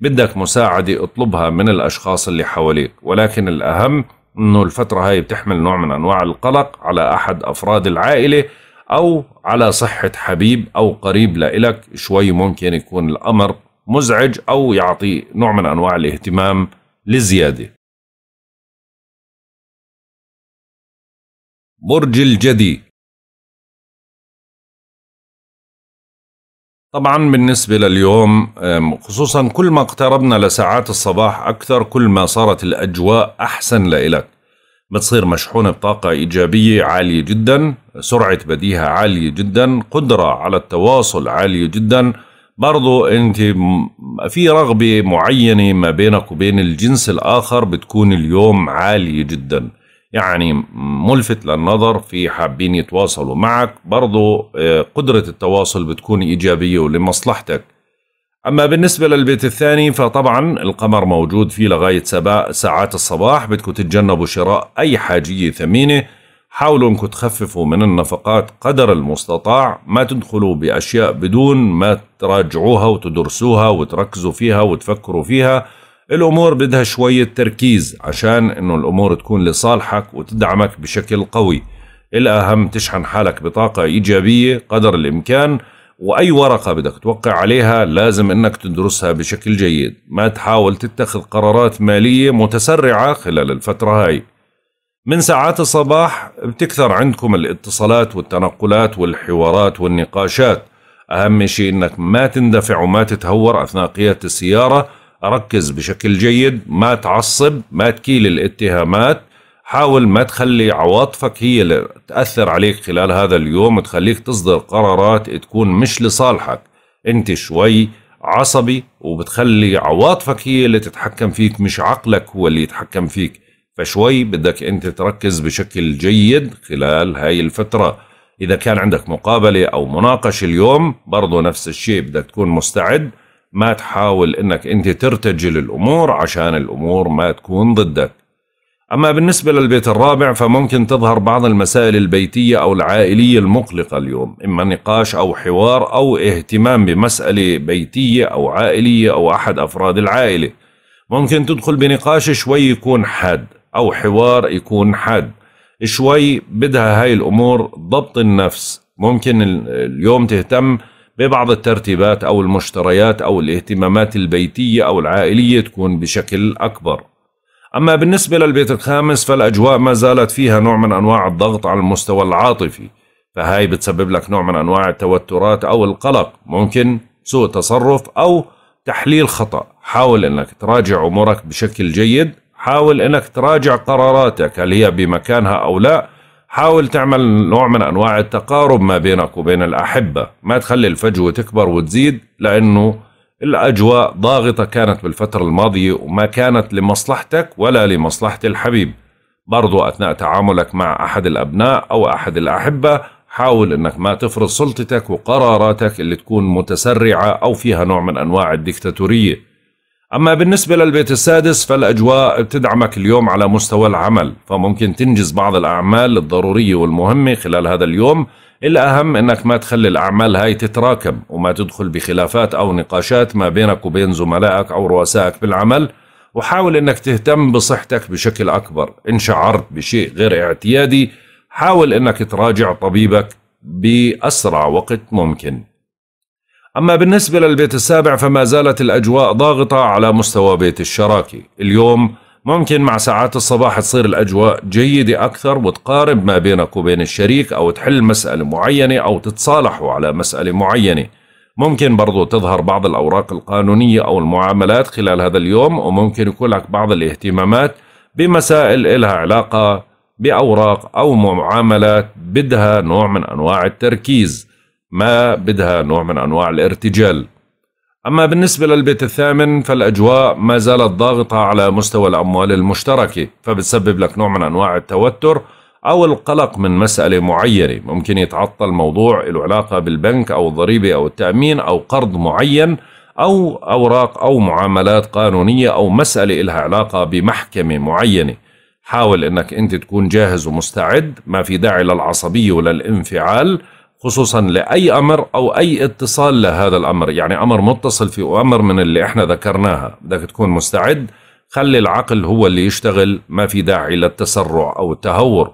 بدك مساعدة اطلبها من الأشخاص اللي حواليك ولكن الأهم أنه الفترة هاي بتحمل نوع من أنواع القلق على أحد أفراد العائلة أو على صحة حبيب أو قريب لإلك شوي
ممكن يكون الأمر مزعج أو يعطي نوع من أنواع الاهتمام لزيادة برج الجدي طبعا بالنسبة لليوم خصوصا كل ما اقتربنا لساعات الصباح أكثر كل ما
صارت الأجواء أحسن لإلك بتصير مشحونة بطاقة إيجابية عالية جدا سرعة بديهة عالية جدا قدرة على التواصل عالية جدا برضو أنت في رغبة معينة ما بينك وبين الجنس الآخر بتكون اليوم عالية جدا يعني ملفت للنظر في حابين يتواصلوا معك برضو آه، قدرة التواصل بتكون إيجابية ولمصلحتك أما بالنسبة للبيت الثاني فطبعا القمر موجود فيه لغاية ساعات الصباح بدكم تتجنبوا شراء أي حاجية ثمينة حاولوا أنكم تخففوا من النفقات قدر المستطاع ما تدخلوا بأشياء بدون ما تراجعوها وتدرسوها وتركزوا فيها وتفكروا فيها الأمور بدها شوية تركيز عشان أنه الأمور تكون لصالحك وتدعمك بشكل قوي الأهم تشحن حالك بطاقة إيجابية قدر الإمكان واي ورقه بدك توقع عليها لازم انك تدرسها بشكل جيد ما تحاول تتخذ قرارات ماليه متسرعه خلال الفتره هاي من ساعات الصباح بتكثر عندكم الاتصالات والتنقلات والحوارات والنقاشات أهم شيء أنك ما تندفع وما تتهور أثناء قيادة السيارة ركز بشكل جيد ما تعصب ما تكيل الاتهامات حاول ما تخلي عواطفك هي اللي تأثر عليك خلال هذا اليوم تخليك تصدر قرارات تكون مش لصالحك انت شوي عصبي وبتخلي عواطفك هي اللي تتحكم فيك مش عقلك هو اللي يتحكم فيك فشوي بدك انت تركز بشكل جيد خلال هاي الفترة إذا كان عندك مقابلة أو مناقشة اليوم برضو نفس الشيء بدك تكون مستعد ما تحاول انك انت ترتجل الأمور عشان الأمور ما تكون ضدك أما بالنسبة للبيت الرابع فممكن تظهر بعض المسائل البيتية أو العائلية المقلقة اليوم إما نقاش أو حوار أو اهتمام بمسألة بيتية أو عائلية أو أحد أفراد العائلة ممكن تدخل بنقاش شوي يكون حاد أو حوار يكون حاد شوي بدها هاي الأمور ضبط النفس ممكن اليوم تهتم ببعض الترتيبات أو المشتريات أو الاهتمامات البيتية أو العائلية تكون بشكل أكبر أما بالنسبة للبيت الخامس فالأجواء ما زالت فيها نوع من أنواع الضغط على المستوى العاطفي فهاي بتسبب لك نوع من أنواع التوترات أو القلق ممكن سوء تصرف أو تحليل خطأ حاول أنك تراجع أمورك بشكل جيد حاول أنك تراجع قراراتك هل هي بمكانها أو لا حاول تعمل نوع من أنواع التقارب ما بينك وبين الأحبة ما تخلي الفجوة تكبر وتزيد لأنه الأجواء ضاغطة كانت بالفترة الماضية وما كانت لمصلحتك ولا لمصلحة الحبيب برضو أثناء تعاملك مع أحد الأبناء أو أحد الأحبة حاول أنك ما تفرض سلطتك وقراراتك اللي تكون متسرعة أو فيها نوع من أنواع الدكتاتورية أما بالنسبة للبيت السادس فالأجواء بتدعمك اليوم على مستوى العمل فممكن تنجز بعض الأعمال الضرورية والمهمة خلال هذا اليوم الأهم أنك ما تخلي الأعمال هاي تتراكم وما تدخل بخلافات أو نقاشات ما بينك وبين زملائك أو رؤسائك بالعمل وحاول أنك تهتم بصحتك بشكل أكبر إن شعرت بشيء غير اعتيادي حاول أنك تراجع طبيبك بأسرع وقت ممكن أما بالنسبة للبيت السابع فما زالت الأجواء ضاغطة على مستوى بيت الشراكة اليوم ممكن مع ساعات الصباح تصير الأجواء جيدة أكثر وتقارب ما بينك وبين الشريك أو تحل مسألة معينة أو تتصالحوا على مسألة معينة ممكن برضو تظهر بعض الأوراق القانونية أو المعاملات خلال هذا اليوم وممكن يكون لك بعض الاهتمامات بمسائل إلها علاقة بأوراق أو معاملات بدها نوع من أنواع التركيز ما بدها نوع من أنواع الارتجال أما بالنسبة للبيت الثامن فالأجواء ما زالت ضاغطة على مستوى الأموال المشتركة فبتسبب لك نوع من أنواع التوتر أو القلق من مسألة معينة ممكن يتعطل موضوع له علاقة بالبنك أو الضريبة أو التأمين أو قرض معين أو أوراق أو معاملات قانونية أو مسألة إلها علاقة بمحكمة معينة حاول أنك أنت تكون جاهز ومستعد ما في داعي للعصبية وللانفعال خصوصا لأي أمر أو أي اتصال لهذا الأمر يعني أمر متصل فيه وأمر من اللي إحنا ذكرناها بدك تكون مستعد خلي العقل هو اللي يشتغل ما في داعي للتسرع أو التهور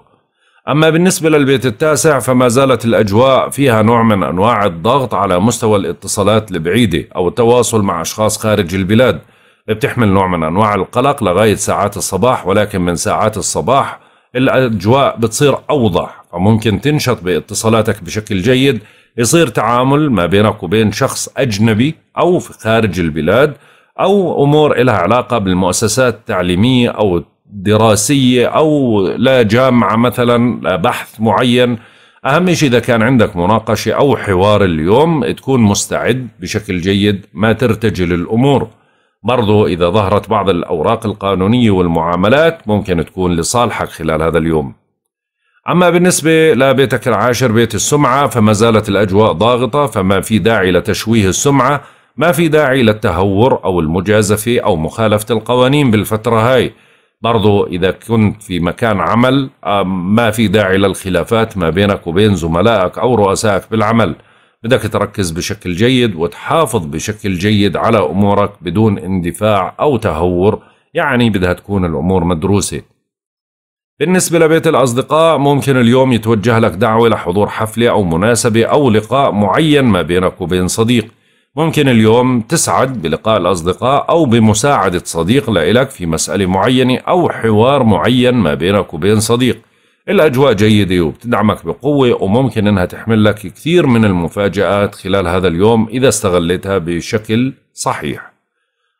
أما بالنسبة للبيت التاسع فما زالت الأجواء فيها نوع من أنواع الضغط على مستوى الاتصالات البعيدة أو التواصل مع أشخاص خارج البلاد بتحمل نوع من أنواع القلق لغاية ساعات الصباح ولكن من ساعات الصباح الاجواء بتصير اوضح فممكن تنشط باتصالاتك بشكل جيد يصير تعامل ما بينك وبين شخص اجنبي او في خارج البلاد او امور لها علاقه بالمؤسسات التعليميه او دراسيه او لا جامعه مثلا لا بحث معين اهم شيء اذا كان عندك مناقشه او حوار اليوم تكون مستعد بشكل جيد ما ترتجل الامور برضو إذا ظهرت بعض الأوراق القانونية والمعاملات ممكن تكون لصالحك خلال هذا اليوم أما بالنسبة لبيتك العاشر بيت السمعة فما زالت الأجواء ضاغطة فما في داعي لتشويه السمعة ما في داعي للتهور أو المجازفة أو مخالفة القوانين بالفترة هاي برضو إذا كنت في مكان عمل آه، ما في داعي للخلافات ما بينك وبين زملائك أو رؤسائك بالعمل بدك تركز بشكل جيد وتحافظ بشكل جيد على أمورك بدون اندفاع أو تهور يعني بدها تكون الأمور مدروسة بالنسبة لبيت الأصدقاء ممكن اليوم يتوجه لك دعوة لحضور حفلة أو مناسبة أو لقاء معين ما بينك وبين صديق ممكن اليوم تسعد بلقاء الأصدقاء أو بمساعدة صديق لإلك في مسألة معينة أو حوار معين ما بينك وبين صديق الأجواء جيدة وبتدعمك بقوة وممكن أنها تحمل لك كثير من المفاجآت خلال هذا اليوم إذا استغلتها بشكل صحيح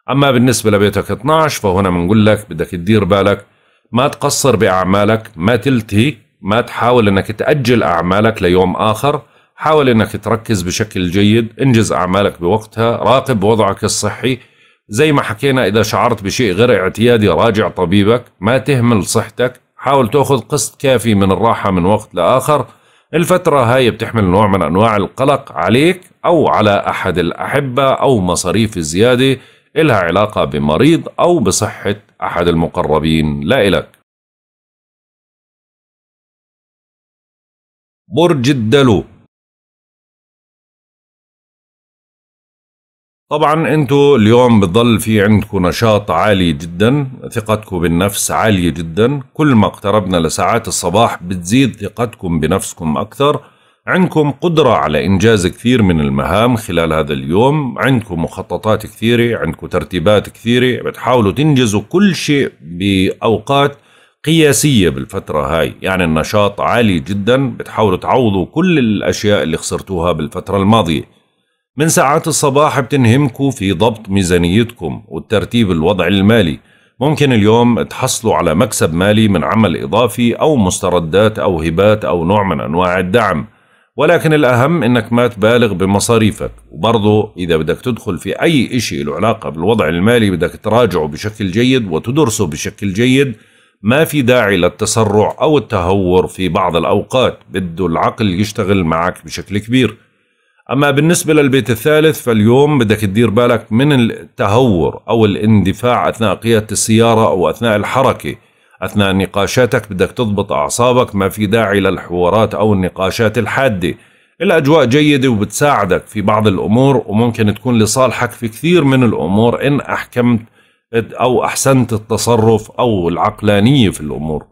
أما بالنسبة لبيتك 12 فهنا بنقول لك بدك تدير بالك ما تقصر بأعمالك ما تلتهي ما تحاول أنك تأجل أعمالك ليوم آخر حاول أنك تركز بشكل جيد انجز أعمالك بوقتها راقب وضعك الصحي زي ما حكينا إذا شعرت بشيء غير اعتيادي راجع طبيبك ما تهمل صحتك حاول تأخذ قسط كافي من الراحة من وقت لآخر الفترة هاي بتحمل نوع من أنواع القلق عليك أو على أحد الأحبة
أو مصاريف زيادة إلها علاقة بمريض أو بصحة أحد المقربين لا إلك برج الدلو طبعا انتو اليوم بتضل في عندكم نشاط عالي جدا ثقتكم
بالنفس عالية جدا كل ما اقتربنا لساعات الصباح بتزيد ثقتكم بنفسكم أكثر عندكم قدرة على إنجاز كثير من المهام خلال هذا اليوم عندكم مخططات كثيرة عندكم ترتيبات كثيرة بتحاولوا تنجزوا كل شيء بأوقات قياسية بالفترة هاي يعني النشاط عالي جدا بتحاولوا تعوضوا كل الأشياء اللي خسرتوها بالفترة الماضية من ساعات الصباح بتنهمكوا في ضبط ميزانيتكم والترتيب الوضع المالي ممكن اليوم تحصلوا على مكسب مالي من عمل إضافي أو مستردات أو هبات أو نوع من أنواع الدعم ولكن الأهم إنك ما تبالغ بمصاريفك وبرضه إذا بدك تدخل في أي إشي له علاقة بالوضع المالي بدك تراجعه بشكل جيد وتدرسه بشكل جيد ما في داعي للتسرع أو التهور في بعض الأوقات بده العقل يشتغل معك بشكل كبير اما بالنسبه للبيت الثالث فاليوم بدك تدير بالك من التهور او الاندفاع اثناء قياده السياره او اثناء الحركه اثناء نقاشاتك بدك تضبط اعصابك ما في داعي للحوارات او النقاشات الحاده الاجواء جيده وبتساعدك في بعض الامور وممكن تكون لصالحك في كثير من الامور ان احكمت او احسنت التصرف او العقلانيه في الامور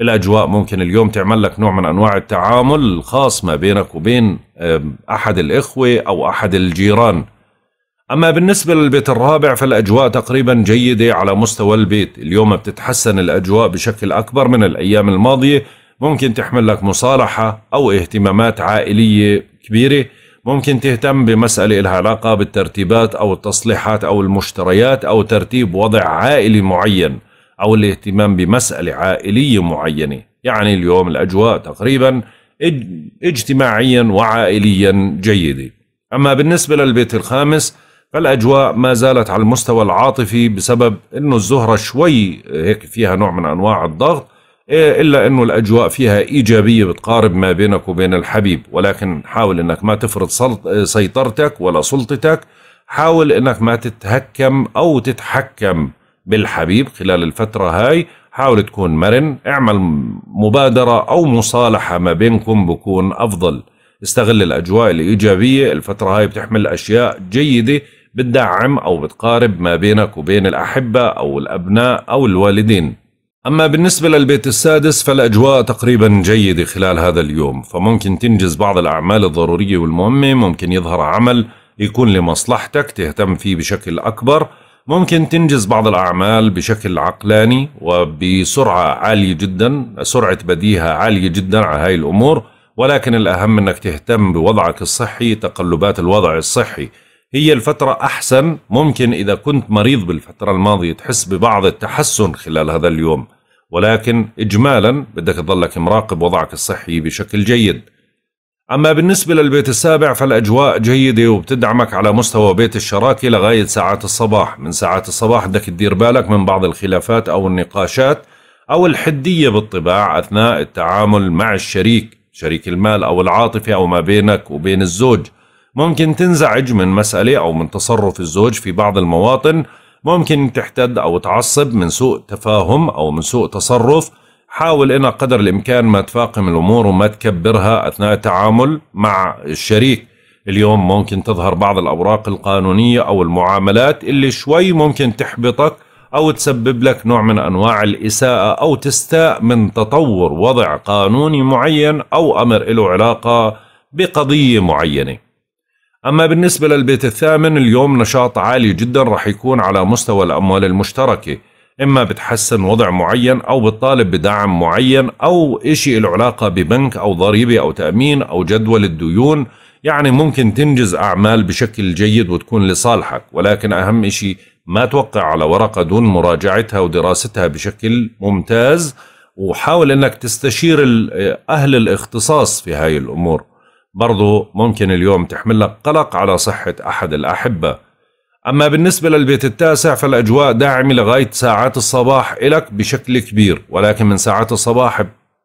الاجواء ممكن اليوم تعمل لك نوع من انواع التعامل الخاص ما بينك وبين احد الاخوه او احد الجيران اما بالنسبه للبيت الرابع فالاجواء تقريبا جيده على مستوى البيت اليوم بتتحسن الاجواء بشكل اكبر من الايام الماضيه ممكن تحمل لك مصالحه او اهتمامات عائليه كبيره ممكن تهتم بمسألة لها علاقة بالترتيبات أو التصليحات أو المشتريات أو ترتيب وضع عائلي معين أو الاهتمام بمسألة عائلية معينة يعني اليوم الأجواء تقريبا اجتماعيا وعائليا جيدة أما بالنسبة للبيت الخامس فالأجواء ما زالت على المستوى العاطفي بسبب أنه الزهرة شوي هيك فيها نوع من أنواع الضغط إيه، إلا أنه الأجواء فيها إيجابية بتقارب ما بينك وبين الحبيب ولكن حاول أنك ما تفرض سيطرتك ولا سلطتك حاول أنك ما تتهكم أو تتحكم بالحبيب خلال الفترة هاي حاول تكون مرن اعمل مبادرة أو مصالحة ما بينكم بكون أفضل استغل الأجواء الإيجابية الفترة هاي بتحمل أشياء جيدة بتدعم أو بتقارب ما بينك وبين الأحبة أو الأبناء أو الوالدين أما بالنسبة للبيت السادس فالأجواء تقريبا جيدة خلال هذا اليوم فممكن تنجز بعض الأعمال الضرورية والمهمة ممكن يظهر عمل يكون لمصلحتك تهتم فيه بشكل أكبر ممكن تنجز بعض الأعمال بشكل عقلاني وبسرعة عالية جدا سرعة بديهة عالية جدا على هاي الأمور ولكن الأهم أنك تهتم بوضعك الصحي تقلبات الوضع الصحي هي الفترة أحسن ممكن إذا كنت مريض بالفترة الماضية تحس ببعض التحسن خلال هذا اليوم ولكن إجمالا بدك تظلك مراقب وضعك الصحي بشكل جيد أما بالنسبة للبيت السابع فالأجواء جيدة وبتدعمك على مستوى بيت الشراكة لغاية ساعات الصباح من ساعات الصباح بدك تدير بالك من بعض الخلافات أو النقاشات أو الحدية بالطباع أثناء التعامل مع الشريك شريك المال أو العاطفة أو ما بينك وبين الزوج ممكن تنزعج من مسألة أو من تصرف الزوج في بعض المواطن ممكن تحتد أو تعصب من سوء تفاهم أو من سوء تصرف حاول انك قدر الامكان ما تفاقم الامور وما تكبرها اثناء التعامل مع الشريك اليوم ممكن تظهر بعض الاوراق القانونيه او المعاملات اللي شوي ممكن تحبطك او تسبب لك نوع من انواع الاساءه او تستاء من تطور وضع قانوني معين او امر له علاقه بقضيه معينه أما بالنسبة للبيت الثامن اليوم نشاط عالي جدا رح يكون على مستوى الأموال المشتركة إما بتحسن وضع معين أو بتطالب بدعم معين أو إشي له علاقة ببنك أو ضريبة أو تأمين أو جدول الديون يعني ممكن تنجز أعمال بشكل جيد وتكون لصالحك ولكن أهم إشي ما توقع على ورقة دون مراجعتها ودراستها بشكل ممتاز وحاول أنك تستشير أهل الاختصاص في هاي الأمور برضو ممكن اليوم تحمل لك قلق على صحة أحد الأحبة أما بالنسبة للبيت التاسع فالأجواء داعمة لغاية ساعات الصباح إلك بشكل كبير ولكن من ساعات الصباح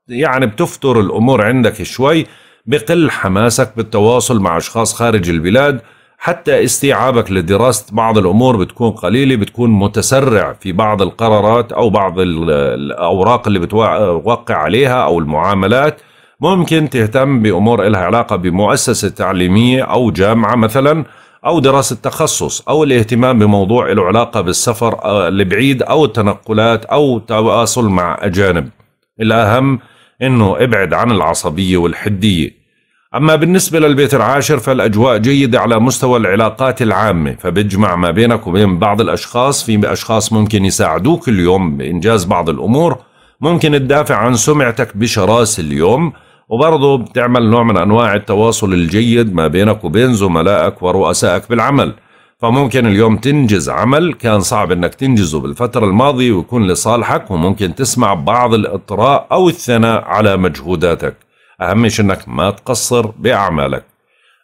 يعني بتفتر الأمور عندك شوي بقل حماسك بالتواصل مع أشخاص خارج البلاد حتى استيعابك لدراسة بعض الأمور بتكون قليلة بتكون متسرع في بعض القرارات أو بعض الأوراق اللي بتوقع عليها أو المعاملات ممكن تهتم بأمور إلها علاقة بمؤسسة تعليمية أو جامعة مثلاً أو دراسة تخصص أو الاهتمام بموضوع له علاقة بالسفر البعيد آه، أو التنقلات أو التواصل مع أجانب الأهم أنه ابعد عن العصبية والحدية أما بالنسبة للبيت العاشر فالأجواء جيدة على مستوى العلاقات العامة فبتجمع ما بينك وبين بعض الأشخاص في أشخاص ممكن يساعدوك اليوم بإنجاز بعض الأمور ممكن تدافع عن سمعتك بشراسة اليوم وبرضه بتعمل نوع من أنواع التواصل الجيد ما بينك وبين زملائك ورؤسائك بالعمل فممكن اليوم تنجز عمل كان صعب انك تنجزه بالفترة الماضية ويكون لصالحك وممكن تسمع بعض الاطراء او الثناء على مجهوداتك اهم شيء انك ما تقصر باعمالك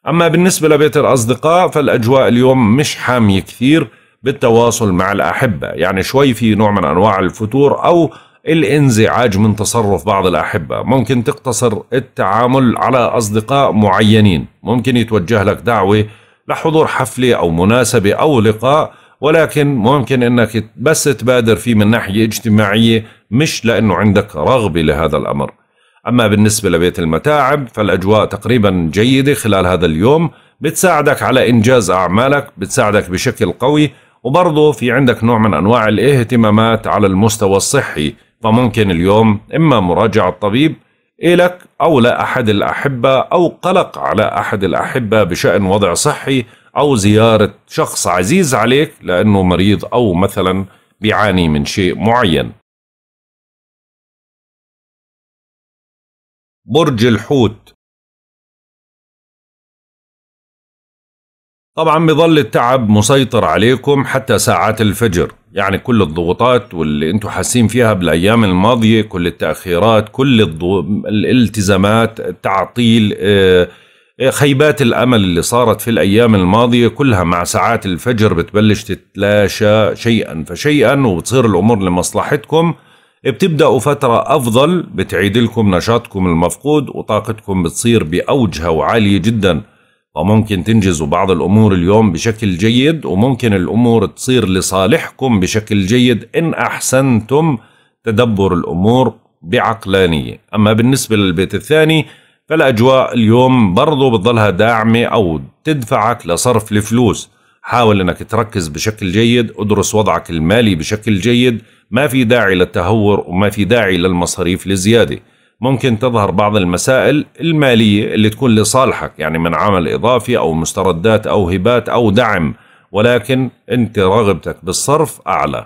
اما بالنسبة لبيت الاصدقاء فالاجواء اليوم مش حامية كثير بالتواصل مع الاحبة يعني شوي في نوع من انواع الفتور او الانزعاج من تصرف بعض الأحبة ممكن تقتصر التعامل على أصدقاء معينين ممكن يتوجه لك دعوة لحضور حفلة أو مناسبة أو لقاء ولكن ممكن أنك بس تبادر فيه من ناحية اجتماعية مش لأنه عندك رغبة لهذا الأمر أما بالنسبة لبيت المتاعب فالأجواء تقريبا جيدة خلال هذا اليوم بتساعدك على إنجاز أعمالك بتساعدك بشكل قوي وبرضه في عندك نوع من أنواع الاهتمامات على المستوى الصحي فممكن اليوم إما مراجعة طبيب إلك أو لأحد الأحبة أو قلق على أحد الأحبة بشأن وضع صحي أو زيارة شخص
عزيز عليك لأنه مريض أو مثلا بيعاني من شيء معين برج الحوت طبعا بظل التعب مسيطر عليكم حتى ساعات الفجر يعني كل الضغوطات واللي انتم حاسين فيها
بالايام الماضيه كل التاخيرات كل الضو... الالتزامات التعطيل آه، آه، خيبات الامل اللي صارت في الايام الماضيه كلها مع ساعات الفجر بتبلش تتلاشى شيئا فشيئا وبتصير الامور لمصلحتكم بتبداوا فتره افضل بتعيد لكم نشاطكم المفقود وطاقتكم بتصير باوجها وعاليه جدا وممكن تنجزوا بعض الأمور اليوم بشكل جيد وممكن الأمور تصير لصالحكم بشكل جيد إن أحسنتم تدبر الأمور بعقلانية أما بالنسبة للبيت الثاني فالأجواء اليوم برضو بتضلها داعمة أو تدفعك لصرف الفلوس حاول أنك تركز بشكل جيد ادرس وضعك المالي بشكل جيد ما في داعي للتهور وما في داعي للمصاريف الزيادة ممكن تظهر بعض المسائل المالية اللي تكون لصالحك يعني من عمل إضافي أو مستردات أو هبات أو دعم ولكن أنت رغبتك بالصرف أعلى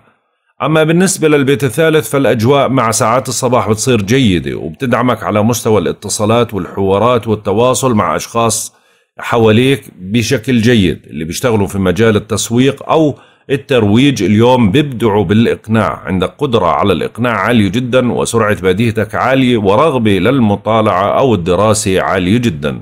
أما بالنسبة للبيت الثالث فالأجواء مع ساعات الصباح بتصير جيدة وبتدعمك على مستوى الاتصالات والحوارات والتواصل مع أشخاص حواليك بشكل جيد اللي بيشتغلوا في مجال التسويق أو الترويج اليوم بيبدعوا بالإقناع عندك قدرة على الإقناع عالية جدا وسرعة بديهتك عالية ورغبة للمطالعة أو الدراسة عالية جدا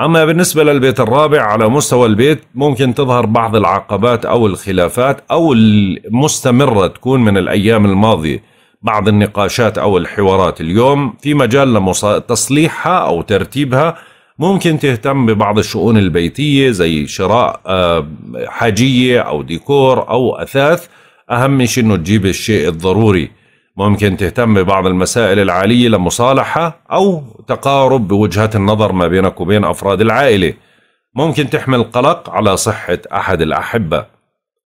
أما بالنسبة للبيت الرابع على مستوى البيت ممكن تظهر بعض العقبات أو الخلافات أو المستمرة تكون من الأيام الماضية بعض النقاشات أو الحوارات اليوم في مجال لتصليحها أو ترتيبها ممكن تهتم ببعض الشؤون البيتية زي شراء آه، حاجية أو ديكور أو أثاث أهم شيء أنه تجيب الشيء الضروري ممكن تهتم ببعض المسائل العالية لمصالحة أو تقارب بوجهات النظر ما بينك وبين أفراد العائلة ممكن تحمل قلق على صحة أحد الأحبة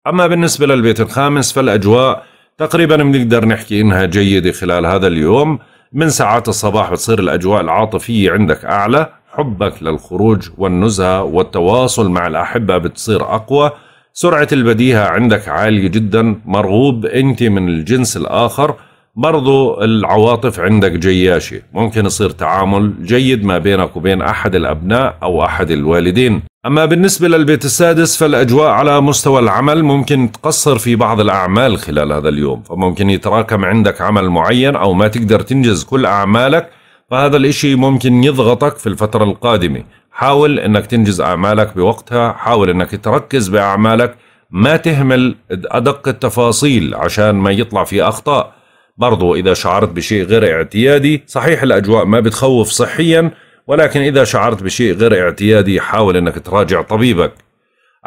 أما بالنسبة للبيت الخامس فالأجواء تقريبا بنقدر نحكي إنها جيدة خلال هذا اليوم من ساعات الصباح بتصير الأجواء العاطفية عندك أعلى حبك للخروج والنزهة والتواصل مع الأحبة بتصير أقوى سرعة البديهة عندك عالية جدا مرغوب أنت من الجنس الآخر برضو العواطف عندك جياشة ممكن يصير تعامل جيد ما بينك وبين أحد الأبناء أو أحد الوالدين أما بالنسبة للبيت السادس فالأجواء على مستوى العمل ممكن تقصر في بعض الأعمال خلال هذا اليوم فممكن يتراكم عندك عمل معين أو ما تقدر تنجز كل أعمالك فهذا الإشي ممكن يضغطك في الفترة القادمة حاول أنك تنجز أعمالك بوقتها حاول أنك تركز بأعمالك ما تهمل أدق التفاصيل عشان ما يطلع في أخطاء برضو إذا شعرت بشيء غير اعتيادي صحيح الأجواء ما بتخوف صحيا ولكن إذا شعرت بشيء غير اعتيادي حاول أنك تراجع طبيبك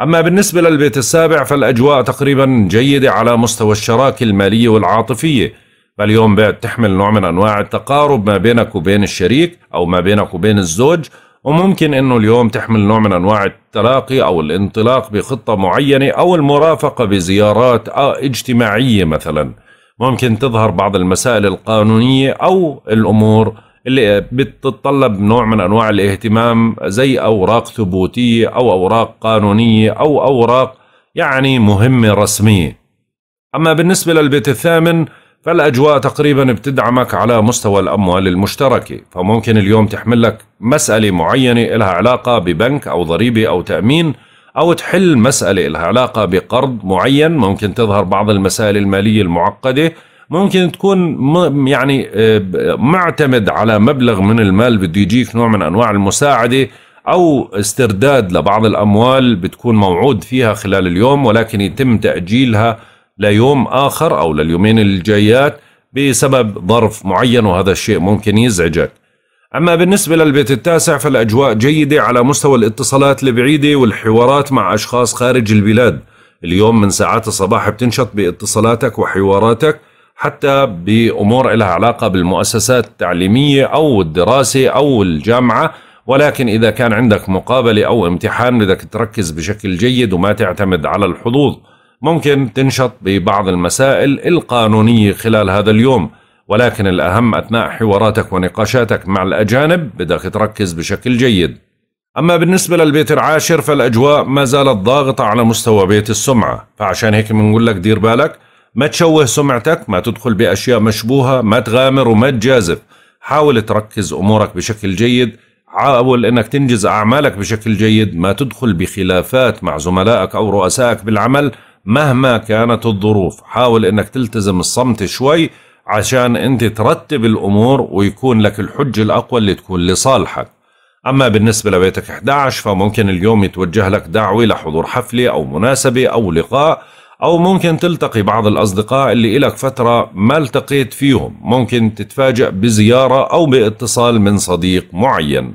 أما بالنسبة للبيت السابع فالأجواء تقريبا جيدة على مستوى الشراكة المالية والعاطفية فاليوم بتحمل تحمل نوع من انواع التقارب ما بينك وبين الشريك او ما بينك وبين الزوج وممكن انه اليوم تحمل نوع من انواع التلاقي او الانطلاق بخطه معينه او المرافقه بزيارات اجتماعيه مثلا ممكن تظهر بعض المسائل القانونيه او الامور اللي بتتطلب نوع من انواع الاهتمام زي اوراق ثبوتيه او اوراق قانونيه او اوراق يعني مهمه رسميه. اما بالنسبه للبيت الثامن فالأجواء تقريبا بتدعمك على مستوى الأموال المشتركة فممكن اليوم تحمل لك مسألة معينة إلها علاقة ببنك أو ضريبة أو تأمين أو تحل مسألة إلها علاقة بقرض معين ممكن تظهر بعض المسائل المالية المعقدة ممكن تكون يعني آه، معتمد على مبلغ من المال بده يجيك نوع من أنواع المساعدة أو استرداد لبعض الأموال بتكون موعود فيها خلال اليوم ولكن يتم تأجيلها ليوم آخر أو لليومين الجايات بسبب ظرف معين وهذا الشيء ممكن يزعجك أما بالنسبة للبيت التاسع فالأجواء جيدة على مستوى الاتصالات البعيدة والحوارات مع أشخاص خارج البلاد اليوم من ساعات الصباح بتنشط باتصالاتك وحواراتك حتى بأمور لها علاقة بالمؤسسات التعليمية أو الدراسة أو الجامعة ولكن إذا كان عندك مقابلة أو امتحان بدك تركز بشكل جيد وما تعتمد على الحظوظ ممكن تنشط ببعض المسائل القانونية خلال هذا اليوم ولكن الأهم أثناء حواراتك ونقاشاتك مع الأجانب بدك تركز بشكل جيد أما بالنسبة للبيت العاشر فالأجواء ما زالت ضاغطة على مستوى بيت السمعة فعشان هيك بنقول لك دير بالك ما تشوه سمعتك ما تدخل بأشياء مشبوهة ما تغامر وما تجازف حاول تركز أمورك بشكل جيد حاول أنك تنجز أعمالك بشكل جيد ما تدخل بخلافات مع زملائك أو رؤسائك بالعمل مهما كانت الظروف حاول انك تلتزم الصمت شوي عشان انت ترتب الامور ويكون لك الحجه الاقوى اللي تكون لصالحك اما بالنسبه لبيتك 11 فممكن اليوم يتوجه لك دعوه لحضور حفله او مناسبه او لقاء او ممكن تلتقي بعض الاصدقاء اللي إلك فتره ما التقيت فيهم
ممكن تتفاجأ بزياره او باتصال من صديق معين